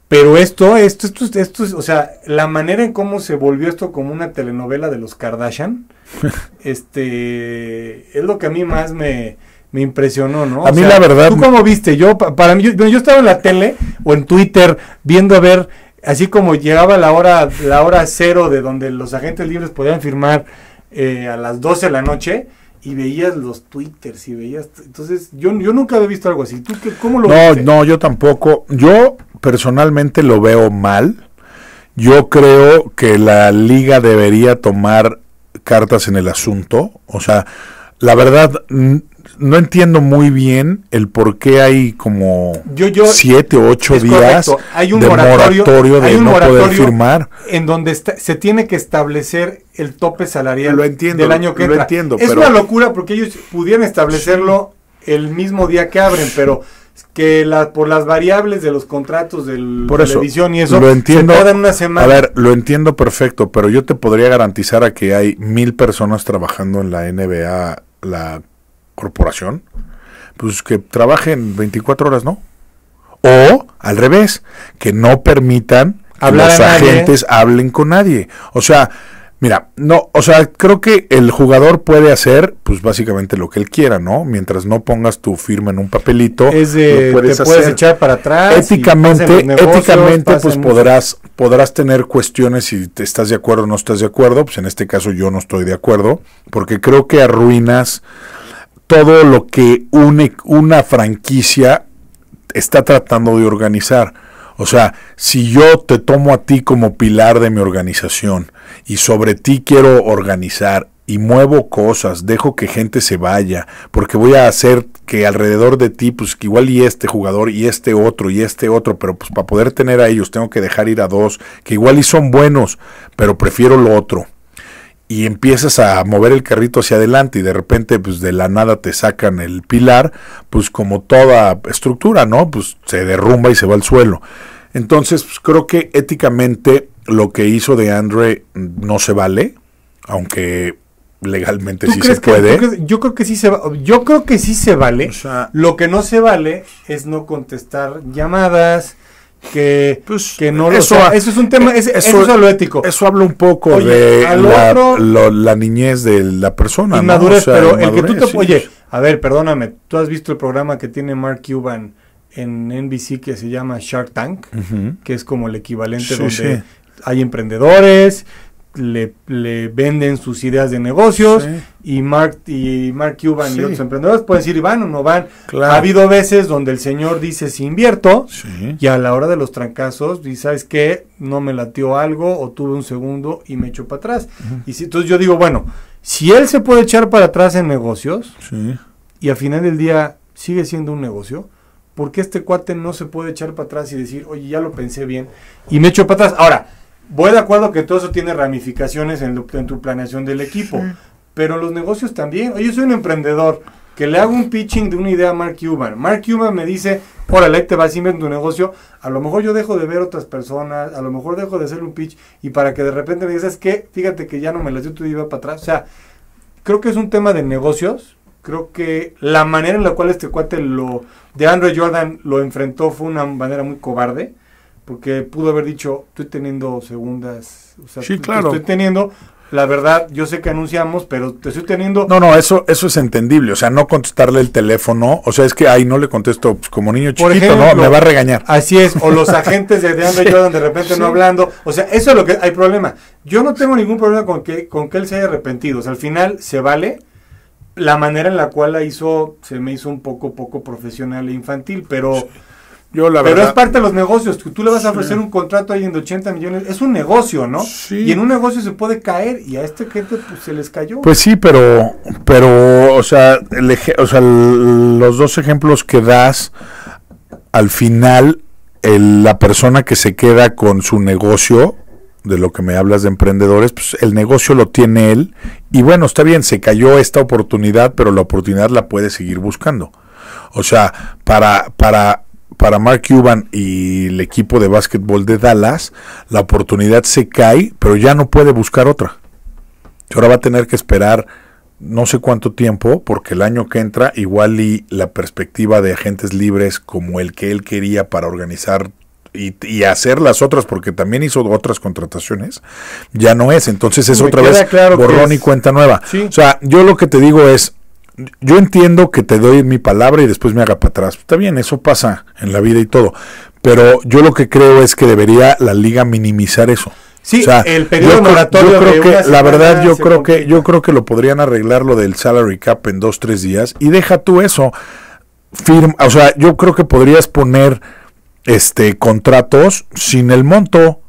Pero esto, esto, esto, esto, o sea, la manera en cómo se volvió esto como una telenovela de los Kardashian, este, es lo que a mí más me, impresionó, ¿no? A mí la verdad. ¿Tú cómo viste? Yo, para mí, yo, yo estaba en la tele o en Twitter viendo a ver así como llegaba la hora, la hora cero de donde los agentes libres podían firmar eh, a las 12 de la noche, y veías los twitters y veías entonces yo, yo nunca había visto algo así tú cómo lo no no yo tampoco yo personalmente lo veo mal yo creo que la liga debería tomar cartas en el asunto o sea la verdad no entiendo muy bien el por qué hay como siete o ocho días hay un de moratorio, de no poder firmar. En donde se tiene que establecer el tope salarial lo entiendo, del año que lo Entiendo, es una locura porque ellos pudieran establecerlo el mismo día que abren, pero que por las variables de los contratos del, la y eso lo entiendo, una semana. A ver, lo entiendo perfecto, pero yo te podría garantizar a que hay mil personas trabajando en la NBA la corporación, pues que trabajen 24 horas, ¿no? O al revés, que no permitan Hablar que los ¿eh? agentes hablen con nadie. O sea, mira, no, o sea, creo que el jugador puede hacer, pues básicamente lo que él quiera, ¿no? Mientras no pongas tu firma en un papelito, te puedes echar para atrás. Éticamente, éticamente, pues podrás, podrás tener cuestiones si te estás de acuerdo o no estás de acuerdo. Pues en este caso yo no estoy de acuerdo, porque creo que arruinas todo lo que une, una franquicia está tratando de organizar. O sea, si yo te tomo a ti como pilar de mi organización y sobre ti quiero organizar y muevo cosas, dejo que gente se vaya, porque voy a hacer que alrededor de ti, pues que igual y este jugador y este otro y este otro, pero pues para poder tener a ellos tengo que dejar ir a dos, que igual y son buenos, pero prefiero lo otro y empiezas a mover el carrito hacia adelante y de repente pues de la nada te sacan el pilar, pues como toda estructura, ¿no? Pues se derrumba y se va al suelo. Entonces pues, creo que éticamente lo que hizo de Andre no se vale, aunque legalmente sí se puede. yo creo que sí se yo creo que sí se vale. lo que no se vale es no contestar llamadas, que, pues, que no eso, es un tema, eh, eso, es lo ético. Eso habla un poco de la, niñez de la persona. Inmadurez, pero el que tú te... Oye, a ver, perdóname, tú has visto el programa que tiene Mark Cuban en NBC que se llama Shark Tank, que es como el equivalente donde hay emprendedores, le, venden sus ideas de negocios y Mark y Mark Cuban y otros emprendedores pueden decir van o no van. Ha habido veces donde el señor dice si invierto y a la hora de los trancazos y sabes que no me latió algo o tuve un segundo y me echo para atrás. Y si, entonces yo digo bueno si él se puede echar para atrás en negocios y al final del día sigue siendo un negocio. Porque este cuate no se puede echar para atrás y decir, oye, ya lo pensé bien y me echo para atrás. Ahora, voy de acuerdo que todo eso tiene ramificaciones en, tu planeación del equipo, pero los negocios también. Oye, soy un emprendedor que le hago un pitching de una idea a Mark Cuban. Mark Cuban me dice, órale, te vas a inventar tu negocio. A lo mejor yo dejo de ver otras personas, a lo mejor dejo de hacer un pitch y para que de repente me digas, que fíjate que ya no me las dio tu iba para atrás. O sea, creo que es un tema de negocios. Creo que la manera en la cual este cuate lo de Andrew Jordan lo enfrentó fue una manera muy cobarde porque pudo haber dicho, estoy teniendo segundas, o sí, claro. estoy teniendo, la verdad, yo sé que anunciamos, pero te estoy teniendo... No, no, eso, eso es entendible, o sea, no contestarle el teléfono, o sea, es que ahí no le contesto pues, como niño chiquito, ¿no? Me va a regañar. Así es, o los agentes de Adrián Jordan de repente no hablando, o sea, eso es lo que hay problema. Yo no tengo ningún problema con que, con que él se haya arrepentido, o sea, al final se vale, la manera en la cual la hizo se me hizo un poco poco profesional e infantil, pero pero es parte de los negocios. Tú, le vas a ofrecer un contrato ahí alguien de 80 millones. Es un negocio, ¿no? Sí. Y en un negocio se puede caer y a esta gente pues, se les cayó. Pues sí, pero, pero o sea, o sea los dos ejemplos que das, al final, la persona que se queda con su negocio, de lo que me hablas de emprendedores, pues el negocio lo tiene él y bueno, está bien, se cayó esta oportunidad, pero la oportunidad la puede seguir buscando. O sea, para, para para Mark Cuban y el equipo de básquetbol de Dallas, la oportunidad se cae, pero ya no puede buscar otra. Ahora va a tener que esperar no sé cuánto tiempo, porque el año que entra, igual y la perspectiva de agentes libres como el que él quería para organizar y, hacer las otras, porque también hizo otras contrataciones, ya no es. Entonces es otra vez claro borrón y cuenta nueva. O sea, yo lo que te digo es, yo entiendo que te doy mi palabra y después me haga para atrás. Está bien, eso pasa en la vida y todo. Pero yo lo que creo es que debería la liga minimizar eso. Sí, el periodo yo la verdad yo creo que yo creo que lo podrían arreglar lo del salary cap en dos tres días y deja tú eso firma, o sea, yo creo que podrías poner este contratos sin el monto.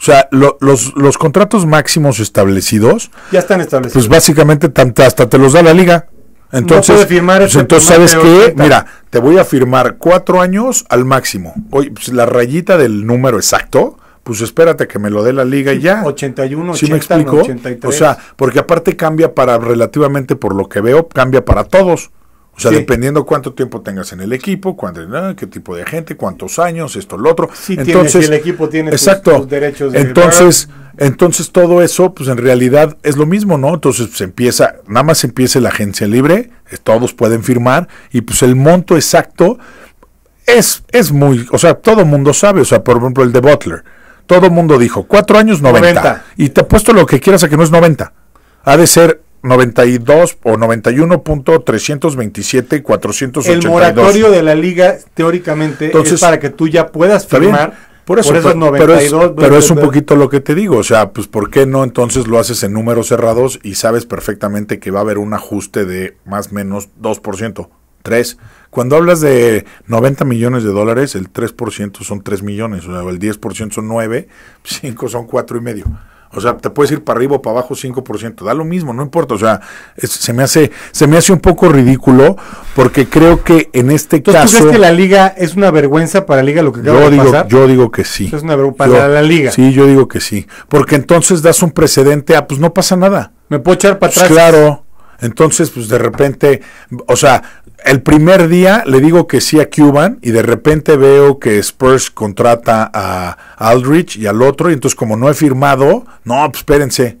O sea, los, los, contratos máximos establecidos. Ya están establecidos. Pues básicamente hasta te los da la liga. Entonces, pues, este entonces ¿sabes qué? Mira, te voy a firmar cuatro años al máximo. Hoy pues la rayita del número exacto, pues espérate que me lo dé la liga y ya. 81, ¿Sí 80, me O sea, porque aparte cambia para relativamente, por lo que veo, cambia para todos. O sea, dependiendo cuánto tiempo tengas en el equipo, cuánto, qué tipo de gente, cuántos años, esto, lo otro. Si el equipo tiene exacto, derechos. De entonces, entonces todo eso, pues en realidad es lo mismo, ¿no? Entonces empieza, nada más empieza la agencia libre, eh, todos pueden firmar y pues el monto exacto es, es muy, o sea, todo el mundo sabe, o sea, por ejemplo el de Butler, todo el mundo dijo, cuatro años noventa y te apuesto lo que quieras a que no es 90, ha de ser 92 o 91.327 482. El moratorio de la liga teóricamente es para que tú ya puedas firmar por eso, pero, 92, pero, es, un poquito lo que te digo, o sea, pues ¿por qué no entonces lo haces en números cerrados y sabes perfectamente que va a haber un ajuste de más o menos 2%, 3%? Cuando hablas de 90 millones de dólares, el 3% son 3 millones, o sea, el 10% son 9, 5 son 4 y medio. O sea, te puedes ir para arriba o para abajo 5%, da lo mismo, no importa. O sea, se, me hace, se me hace un poco ridículo porque creo que en este caso... ¿Tú crees que la liga es una vergüenza para la liga lo que yo digo, Yo digo que sí. Es una vergüenza para la liga. Sí, yo digo que sí. Porque entonces das un precedente a, pues no pasa nada. Me puedo echar para pues, atrás. Claro. Entonces, pues de repente, o sea, el primer día le digo que sí a Cuban y de repente veo que Spurs contrata a Aldrich y al otro y entonces como no he firmado, no, pues espérense.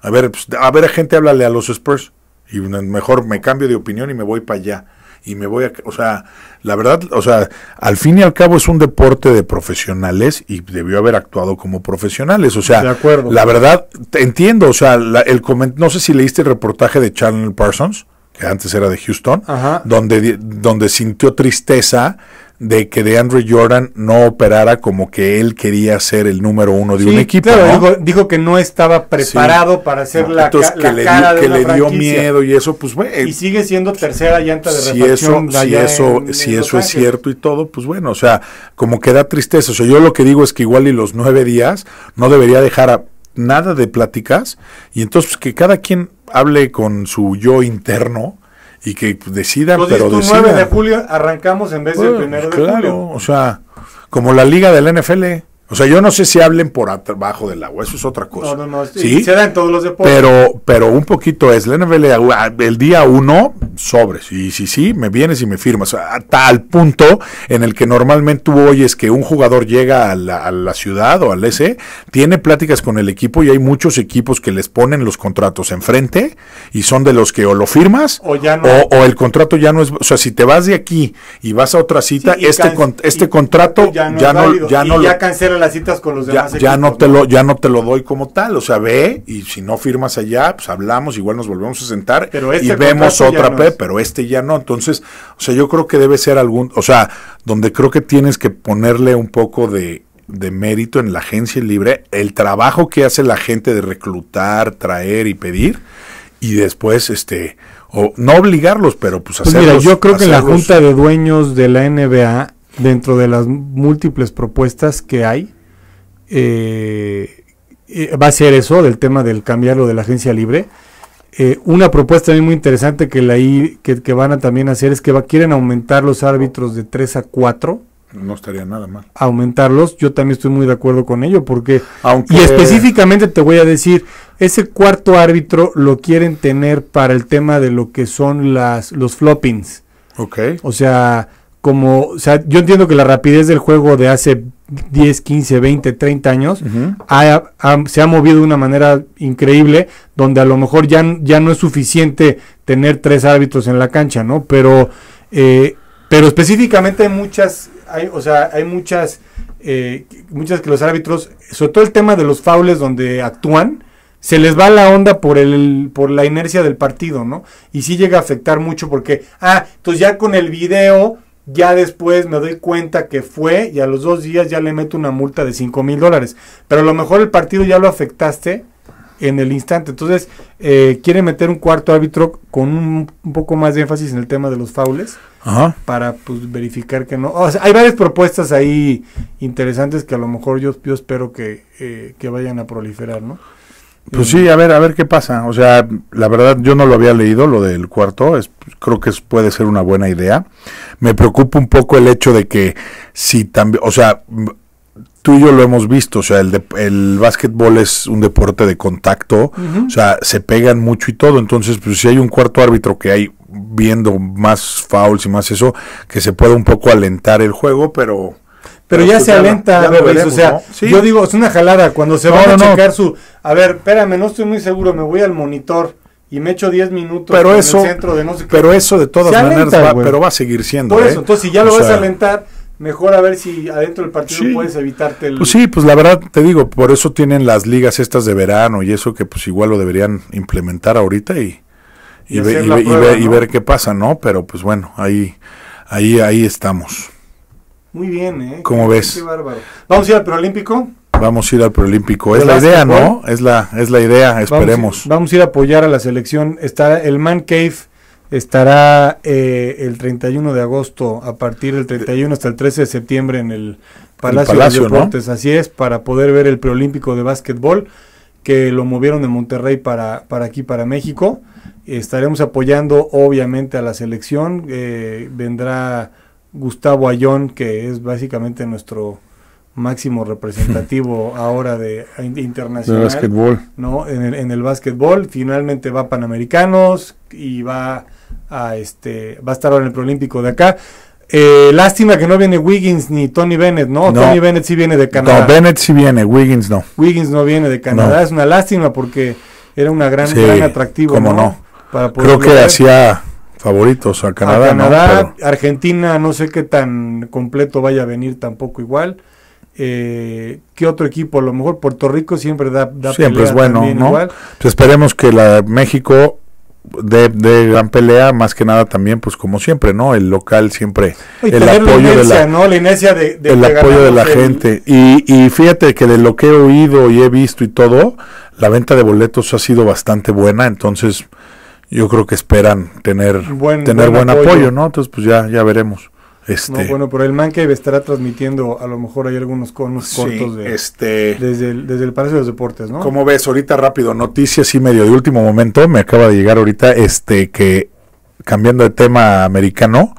A ver, pues, a ver, gente, háblale a los Spurs y mejor me cambio de opinión y me voy para allá y me voy a... O sea, la verdad, o sea, al fin y al cabo es un deporte de profesionales y debió haber actuado como profesionales. O sea, la verdad, entiendo, o sea, el coment, no sé si leíste el reportaje de Channel Parsons que antes era de Houston, donde donde sintió tristeza de que de Andrew Jordan no operara como que él quería ser el número uno de un equipo. dijo, que no estaba preparado para hacer la, que la le que le dio miedo y eso, pues bueno. Y sigue siendo tercera llanta de si Eso, si eso, si eso es cierto y todo, pues bueno, o sea, como que da tristeza. O sea, yo lo que digo es que igual y los nueve días no debería dejar a nada de pláticas y entonces pues, que cada quien hable con su yo interno y que decida pero pero el 9 de julio arrancamos en vez del 1 de claro, julio. o sea, como la liga del NFL. O sea, yo no sé si hablen por abajo del agua, eso es otra cosa. No, no, no, sí, se da todos los deportes. Pero, pero un poquito es, el día uno, sobres, y si sí, me vienes y me firmas, a tal punto en el que normalmente tú oyes que un jugador llega a la, ciudad o al S, tiene pláticas con el equipo y hay muchos equipos que les ponen los contratos enfrente y son de los que o lo firmas o, ya no. o, el contrato ya no es, o sea, si te vas de aquí y vas a otra cita, este, este contrato ya no, ya no, las citas con los demás. Ya, no te lo, ya no te lo doy como tal. O sea, ve y si no firmas allá, pues hablamos, igual nos volvemos a sentar pero y este vemos otra P, pero este ya no. Entonces, o sea, yo creo que debe ser algún, o sea, donde creo que tienes que ponerle un poco de, mérito en la agencia libre, el trabajo que hace la gente de reclutar, traer y pedir, y después, este, o no obligarlos, pero pues hacerlo. Pues mira, yo creo que la junta de dueños de la NBA dentro de las múltiples propuestas que hay. Eh, eh, va a ser eso, del tema del cambiarlo de la agencia libre. Eh, una propuesta muy interesante que, la que, van a también hacer es que quieren aumentar los árbitros de 3 a 4. No estaría nada mal. Aumentarlos, yo también estoy muy de acuerdo con ello, porque... Y específicamente te voy a decir, ese cuarto árbitro lo quieren tener para el tema de lo que son las, los floppings. Ok. O sea, como, o sea, yo entiendo que la rapidez del juego de hace 10, 15, 20, 30 años se ha movido de una manera increíble, donde a lo mejor ya, ya no es suficiente tener tres árbitros en la cancha, ¿no? Pero, eh, pero específicamente hay muchas, hay, o sea, hay muchas, eh, muchas que los árbitros, sobre todo el tema de los faules donde actúan, se les va la onda por el por la inercia del partido, ¿no? Y sí llega a afectar mucho porque ah, entonces ya con el video ya después me doy cuenta que fue y a los dos días ya le meto una multa de 5 mil dólares. Pero a lo mejor el partido ya lo afectaste en el instante. Entonces, eh, quiere meter un cuarto árbitro con un, poco más de énfasis en el tema de los faules para pues, verificar que no. hay varias propuestas ahí interesantes que a lo mejor yo, espero que, eh, que vayan a proliferar, ¿no? Pues sí, a ver, a ver qué pasa. O sea, la verdad yo no lo había leído, lo del cuarto. Es, creo que puede ser una buena idea. Me preocupa un poco el hecho de que si también, o sea, tú y yo lo hemos visto. O sea, el, de, el básquetbol es un deporte de contacto. O sea, se pegan mucho y todo. Entonces, pues si hay un cuarto árbitro que hay viendo más fouls y más eso, que se pueda un poco alentar el juego, pero pero, ya pues se alenta, o sea, yo digo, es una jalada, cuando se va a checar su, a ver, espérame, no estoy muy seguro, me voy al monitor y me echo 10 minutos pero eso, el centro de no sé qué. Pero eso de todas maneras va, pero va a seguir siendo. ¿eh? eso, entonces si ya lo vas a alentar, mejor a ver si adentro del partido puedes evitarte el... Pues sí, pues la verdad te digo, por eso tienen las ligas estas de verano y eso que pues igual lo deberían implementar ahorita y, y, y ver qué pasa, ¿no? Pero pues bueno, ahí, ahí, ahí estamos. Muy bien, ¿eh? ¿Cómo ves? bárbaro. ¿Vamos a ir al preolímpico? Vamos a ir al preolímpico. Es la idea, ¿no? Es la, es la idea, esperemos. Vamos, a ir a apoyar a la selección. Está el Man Cave. Estará eh, el 31 de agosto, a partir del 31 hasta el 13 de septiembre en el Palacio, de Deportes, así es, para poder ver el preolímpico de básquetbol, que lo movieron de Monterrey para, para aquí, para México. Estaremos apoyando, obviamente, a la selección. Eh, vendrá Gustavo Ayón, que es básicamente nuestro máximo representativo ahora de internacional. ¿no? En el, en el básquetbol. Finalmente va a Panamericanos y va a este. Va a estar ahora en el Proolímpico de acá. Eh, lástima que no viene Wiggins ni Tony Bennett, ¿no? Tony Bennett sí viene de Canadá. No, Bennett sí viene, Wiggins no. Wiggins no viene de Canadá, es una lástima porque era una gran, atractivo. ¿Cómo no? Creo que hacía favoritos a Canadá. Canadá, Argentina, no sé qué tan completo vaya a venir tampoco igual. Eh, ¿Qué otro equipo? A lo mejor Puerto Rico siempre da, da Siempre es bueno, pues esperemos que la México de, gran pelea, más que nada también, pues como siempre, ¿no? El local siempre. el apoyo inercia, de la, ¿no? la inercia de, de El apoyo de la gente. Y, y fíjate que de lo que he oído y he visto y todo, la venta de boletos ha sido bastante buena, entonces yo creo que esperan tener buen, tener buen, apoyo. ¿no? Entonces, pues ya, ya veremos. Este, bueno, pero el man que estará transmitiendo, a lo mejor hay algunos conos cortos este... desde, el, desde el Palacio de los Deportes, ¿no? Como ves, ahorita rápido, noticias y medio de último momento, me acaba de llegar ahorita este que, cambiando de tema americano,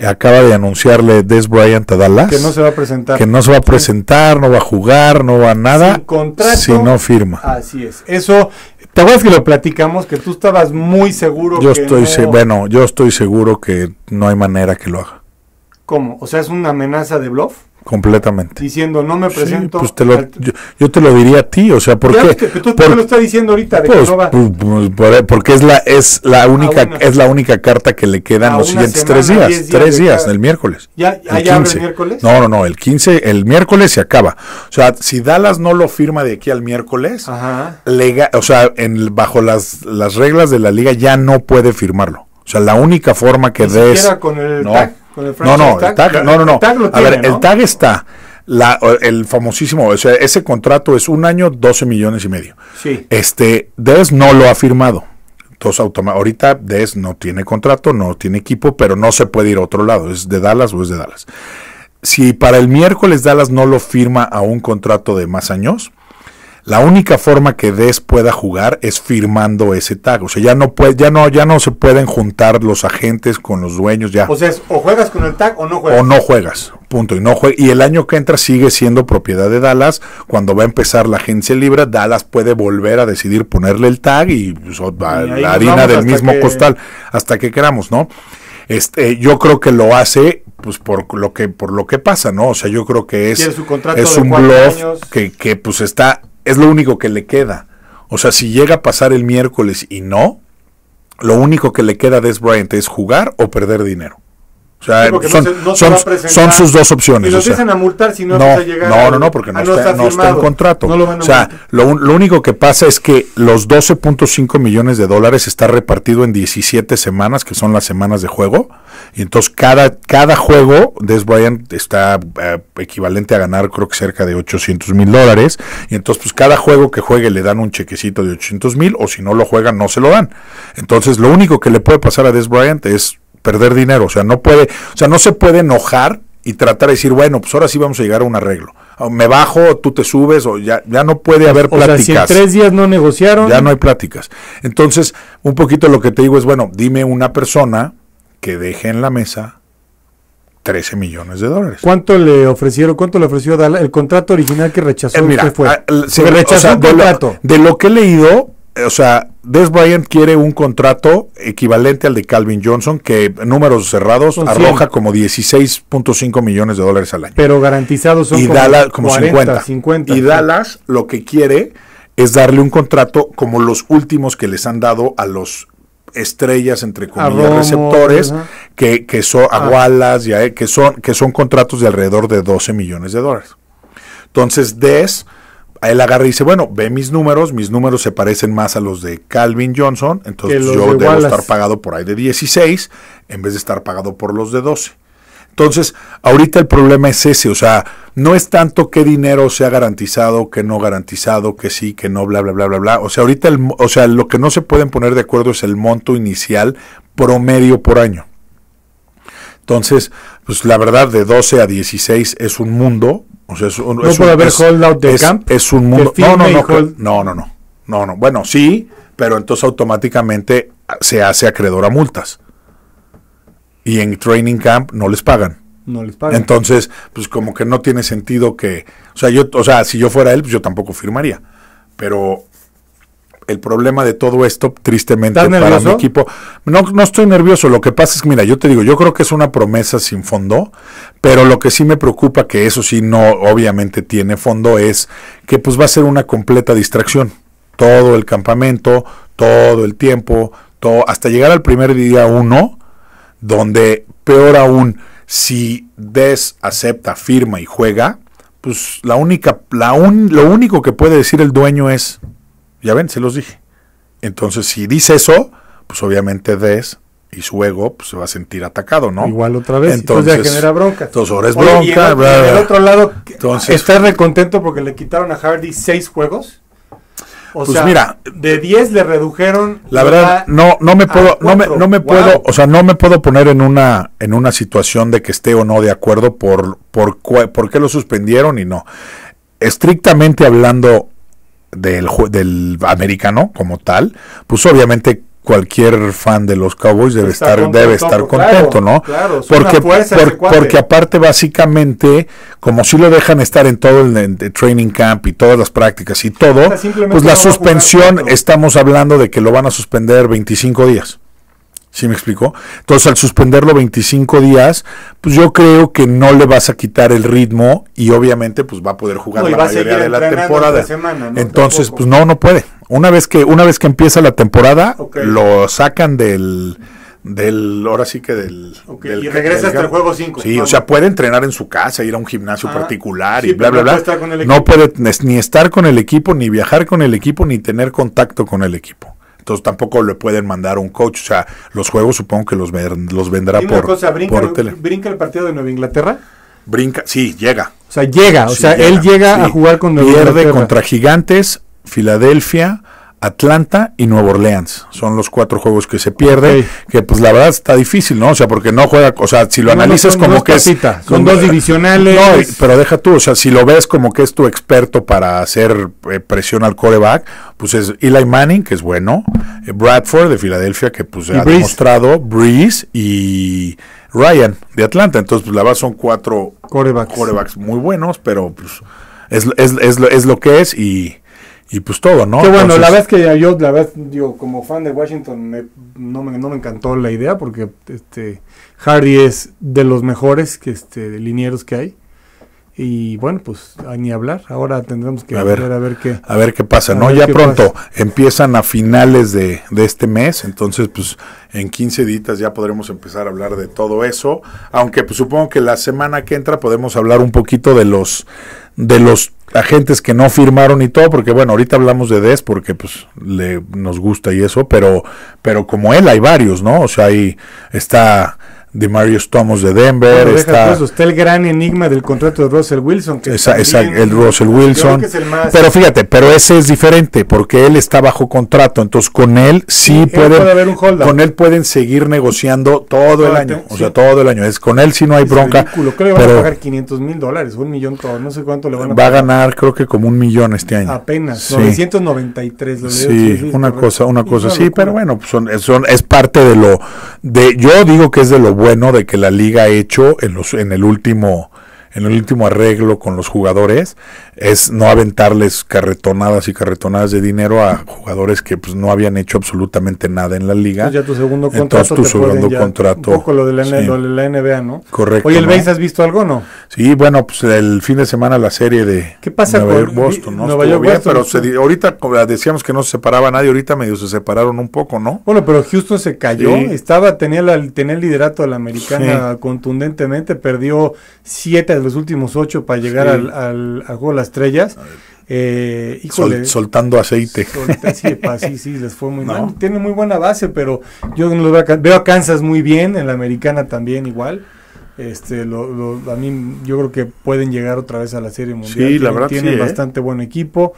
acaba de anunciarle Des Bryant a Dallas. Que no se va a presentar. Que no se va a presentar, no va a jugar, no va a nada. Sin contrato. Si no firma. Así es. Eso ¿Te acuerdas que lo platicamos? Que tú estabas muy seguro. Yo que estoy, bueno, yo estoy seguro que no hay manera que lo haga. ¿Cómo? O sea, es una amenaza de bluff. Completamente. Diciendo, no me presento. Pues yo, te lo diría a ti, o sea, ¿por qué? lo está diciendo ahorita, pues, pues, pues e, porque es la, es, la única, es la única carta que le quedan los siguientes tres días. tres días, del el miércoles. ¿Ya, el miércoles? No, no, no, el 15, el miércoles se acaba. O sea, si Dallas no lo firma de aquí al miércoles, o sea, en, bajo las, las reglas de la liga ya no puede firmarlo. O sea, la única forma que Ni des. con no, no, no, el tag, no, no, no. a ver, el tag está. el famosísimo, sea, ese contrato es un año, 12 millones y medio. Sí. Este, Des no lo ha firmado. Entonces, ahorita Dez no tiene contrato, no tiene equipo, pero no se puede ir a otro lado. Es de Dallas o es de Dallas. Si para el miércoles Dallas no lo firma a un contrato de más años, la única forma que Des pueda jugar es firmando ese tag. O sea, ya no, puede, ya no, ya no se pueden juntar los agentes con los dueños. Ya. O sea, o juegas con el tag o no juegas. O no juegas. Punto. Y, no y el año que entra sigue siendo propiedad de Dallas. Cuando va a empezar la agencia libre, Dallas puede volver a decidir ponerle el tag y, pues, la harina del mismo costal hasta que queramos, ¿no? Este, yo creo que lo hace pues por lo que por lo que pasa, ¿no? O sea, yo creo que es, un bluff que, que pues está es lo único que le queda. O sea, si llega a pasar el miércoles y no, lo único que le queda a Des Bryant es jugar o perder dinero. O sea, son, sus dos opciones. a multar si no, no No, no, no, porque ah, no, está, no está en contrato. o sea, lo, único que pasa es que los 12.5 millones de dólares está repartido en 17 semanas, que son las semanas de juego. Y entonces cada, cada juego Des Bryant está eh, equivalente a ganar, creo que cerca de 800 mil dólares. Y entonces, pues cada juego que juegue le dan un chequecito de 800 mil, o si no lo juegan, no se lo dan. Entonces, lo único que le puede pasar a Des Bryant es perder dinero. O sea, no puede, o sea, no se puede enojar y tratar de decir, bueno, pues ahora sí vamos a llegar a un arreglo. me bajo, tú te subes, o ya, ya no puede pues, haber o si en tres días no negociaron. Ya no hay pláticas. Entonces, un poquito lo que te digo es, bueno, dime una persona que deje en la mesa 13 millones de dólares. ¿Cuánto le ofrecieron? ¿Cuánto le ofreció El contrato original que rechazó. Eh, mira, fue? se, el contrato. de lo que he leído, o sea, Des Bryant quiere un contrato equivalente al de Calvin Johnson, que números cerrados arroja como 16.5 millones de dólares al año. Pero garantizados son como, 50. Y Dallas lo que quiere es darle un contrato como los últimos que les han dado a los estrellas entre comillas receptores que, son a ah. Wallace, que son que son contratos de alrededor de 12 millones de dólares. Entonces Des él agarra y dice, bueno, ve mis números, mis números se parecen más a los de Calvin Johnson, entonces yo debo estar pagado por ahí de 16 en vez de estar pagado por los de 12. Entonces, ahorita el problema es ese, o sea, no es tanto qué dinero sea garantizado, qué no garantizado, que sí, que no, bla, bla, bla, bla, bla. O sea, ahorita o sea, lo que no se pueden poner de acuerdo es el monto inicial promedio por año. Entonces, pues la verdad, de 12 a 16 es un mundo, no puede haber holdout de camp. Es un mundo. No no no, no, no, no, no, no, Bueno, sí, pero entonces automáticamente se hace acreedor a multas. Y en training camp no les pagan. No les pagan. Entonces, pues como que no tiene sentido que. O sea, yo, o sea, si yo fuera él, pues yo tampoco firmaría. Pero el problema de todo esto, tristemente para mi equipo. No, estoy nervioso. Lo que pasa es que, mira, yo te digo, yo creo que es una promesa sin fondo, pero lo que sí me preocupa, que eso sí no, obviamente tiene fondo, es que pues va a ser una completa distracción. Todo el campamento, todo el tiempo, todo, hasta llegar al primer día uno, donde peor aún, si Des acepta, firma y juega, pues la única, la un, lo único que puede decir el dueño es ya ven, se los dije. Entonces, si dice eso, pues obviamente Des y su ego pues, se va a sentir atacado, ¿no? Igual otra vez. Entonces, ya genera bronca. Entonces ahora es bronca. Oye, otro lado, está recontento porque le quitaron a Hardy seis juegos. O pues sea, mira, de 10 le redujeron. La verdad, no, no me puedo, no no me puedo, o sea, no me puedo poner en una, en una situación de que esté o no de acuerdo por, por, por qué lo suspendieron y no. Estrictamente hablando, del, del americano como tal, pues obviamente cualquier fan de los Cowboys debe estar contento, debe estar contento, ¿no? porque porque aparte básicamente como si lo dejan estar en todo el, training camp y todas las prácticas y todo, pues la suspensión estamos hablando de que lo van a suspender 25 días. ¿Sí me explicó? Entonces, al suspenderlo 25 días, pues yo creo que no le vas a quitar el ritmo y obviamente pues va a poder jugar la mayoría de la temporada. Entonces, pues no, no puede. Una vez que una vez que empieza la temporada, lo sacan del del ahora sí que del, regresa hasta el juego 5. Sí, o sea, puede entrenar en su casa, ir a un gimnasio ah, particular y bla bla bla. no puede ni estar con el equipo, ni viajar con el equipo, ni tener contacto con el equipo. Entonces tampoco le pueden mandar un coach. O sea, los juegos supongo que los, los vendrá por, una cosa, ¿brinca, el partido de Nueva Inglaterra? Brinca, sí, llega. O sea, llega. O sea, él llega a jugar con Nueva contra Gigantes, Filadelfia, Atlanta y Nueva Orleans. Son los cuatro juegos que se pierden, que pues la verdad está difícil, ¿no? O sea, porque no juega, o sea, si lo analizas como que es... Son dos divisionales. No, pero deja tú, o sea, si lo ves como que es tu experto para hacer eh, presión al coreback, pues es Eli Manning, que es bueno, eh, Bradford de Filadelfia, que pues ha demostrado, Breeze y... Ryan de Atlanta, entonces pues, la verdad son cuatro corebacks, muy buenos, pero pues es, es, es lo que es y, y pues todo, ¿no? Qué bueno, la vez que yo, la vez, como fan de Washington, no, me, encantó la idea porque este, Hardy es de los mejores que, este, linieros que hay. Y bueno, pues ah, ni hablar. Ahora tendremos que ver, a ver qué. A ver qué pasa, ¿no? Ya pronto empiezan a finales de, este mes. Entonces, pues en 15 días ya podremos empezar a hablar de todo eso. Aunque pues, supongo que la semana que entra podemos hablar un poquito de los de los agentes que no firmaron y todo, porque bueno, ahorita hablamos de Des porque pues le nos gusta y eso, pero pero como él hay varios, ¿no? O sea, ahí está de Marius Thomas de Denver. Pues, está, el gran enigma del contrato de Russell Wilson. Que esa, el Russell Wilson. pero fíjate, pero ese es diferente porque él está bajo contrato, entonces con él sí, pueden, con él pueden seguir negociando todo el año, o sea, todo el año. Es con él sí no hay bronca. Creo que van a pagar 500 mil dólares, un millón, todo, no sé cuánto le van a pagar. Va a ganar, creo que como un millón este año. Apenas, sí. 993. Lo sí, una cosa, una cosa, sí, pero bueno, pues son, son, es parte de lo de, yo digo que es de lo bueno de que la liga ha hecho en, los, en el último en el último arreglo con los jugadores es no aventarles carretonadas y carretonadas de dinero a jugadores que pues no habían hecho absolutamente nada en la liga. ya tu segundo contrato. Entonces, tu segundo contrato. Un poco lo de la, NBA, ¿no? Correcto. Oye, ¿el ¿no? has visto algo no? Sí, bueno, pues el fin de semana la serie de ¿Qué pasa Nueva York Boston, ¿no? Nueva York, pero ahorita decíamos que no se separaba nadie, ahorita medio se separaron un poco, ¿no? Bueno, pero Houston se cayó, estaba tenía, el liderato de la americana contundentemente, perdió siete los últimos ocho para llegar al, juego de las estrellas. Eh, soltando aceite. sí, sí, les fue muy mal. Tiene muy buena base, pero yo veo, a, Kansas muy bien, en la americana también igual. Este, lo, a mí yo creo que pueden llegar otra vez a la Serie Mundial. Sí, la verdad, tienen ¿eh? bastante buen equipo.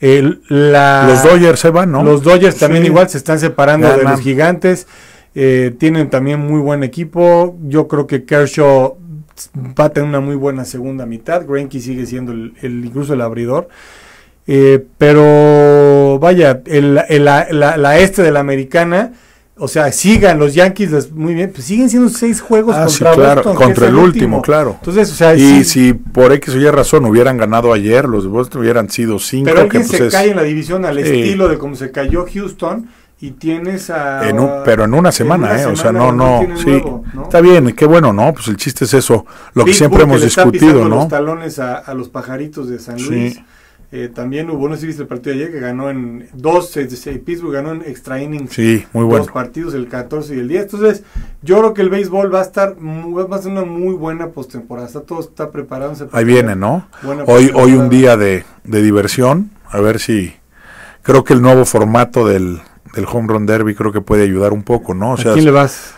los Dodgers se van, ¿no? Los Dodgers también igual se están separando de los gigantes. Eh, tienen también muy buen equipo. Yo creo que Kershaw va a tener una muy buena segunda mitad. Granky sigue siendo el, incluso el abridor. Eh, pero vaya, el, el, la, este de la americana, o sea, sigan los Yankees, muy bien, pues siguen siendo seis juegos ah, contra, contra el, último, claro. Entonces, y si por X o Y razón hubieran ganado ayer, los de Boston hubieran sido cinco. Pero alguien que, pues se cae en la división al estilo de como se cayó Houston y tienes a... pero en una semana, ¿eh? o sea, no, no, sí. Está bien, qué bueno, ¿no? Pues el chiste es eso, lo que siempre hemos discutido, ¿no? los talones a, los pajaritos de San Luis. Eh, también hubo, no sé si viste el partido de ayer, que ganó en dos, eh, Pittsburgh ganó en extra innings. Sí, muy bueno. Dos partidos, el 14 y el 10. Entonces, yo creo que el béisbol va a estar, va a ser una muy buena postemporada. Está todo está preparado. Ahí viene, ¿no? Hoy, hoy un día de diversión. A ver si... Creo que el nuevo formato del, el home run derby creo que puede ayudar un poco, ¿no? ¿A quién le vas?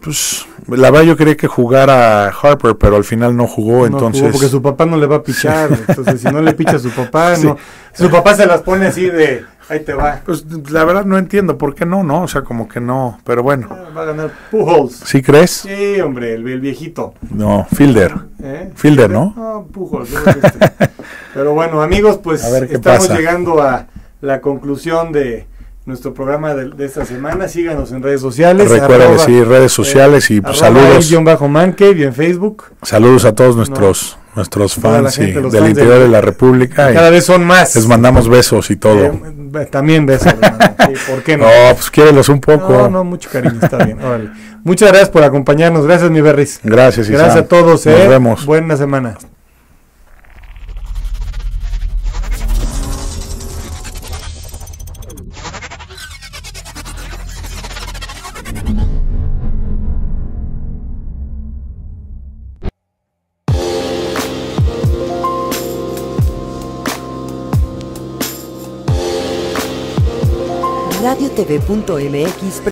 Pues yo quería que jugara Harper, pero al final no jugó, entonces... porque su papá no le va a pichar, entonces si no le picha a su papá, no, su papá se las pone así de... Ahí te va. Pues la verdad no entiendo por qué no, ¿no? O sea, como que no, pero bueno. Ah, va a ganar Pujols. ¿Sí crees? Sí, hombre, el, viejito. No, Fielder. ¿Eh? Fielder, ¿no? No, Pujols. Este. pero bueno, amigos, pues estamos llegando a la conclusión de nuestro programa de, esta semana. Síganos en redes sociales. Recuerden sí, redes sociales y pues, eh, saludos. bajo Mancave y en Facebook. Saludos a todos nuestros nuestros fans y del interior de, la República. Cada vez son más. Les mandamos besos y todo. Eh, eh, también besos. ¿Por qué no? No, pues quiérelos un poco. No, no, mucho cariño, está bien. Muchas gracias por acompañarnos. Gracias, mi Berris. Gracias, Isabel. Gracias a todos. Nos vemos. Buena semana. de punto MX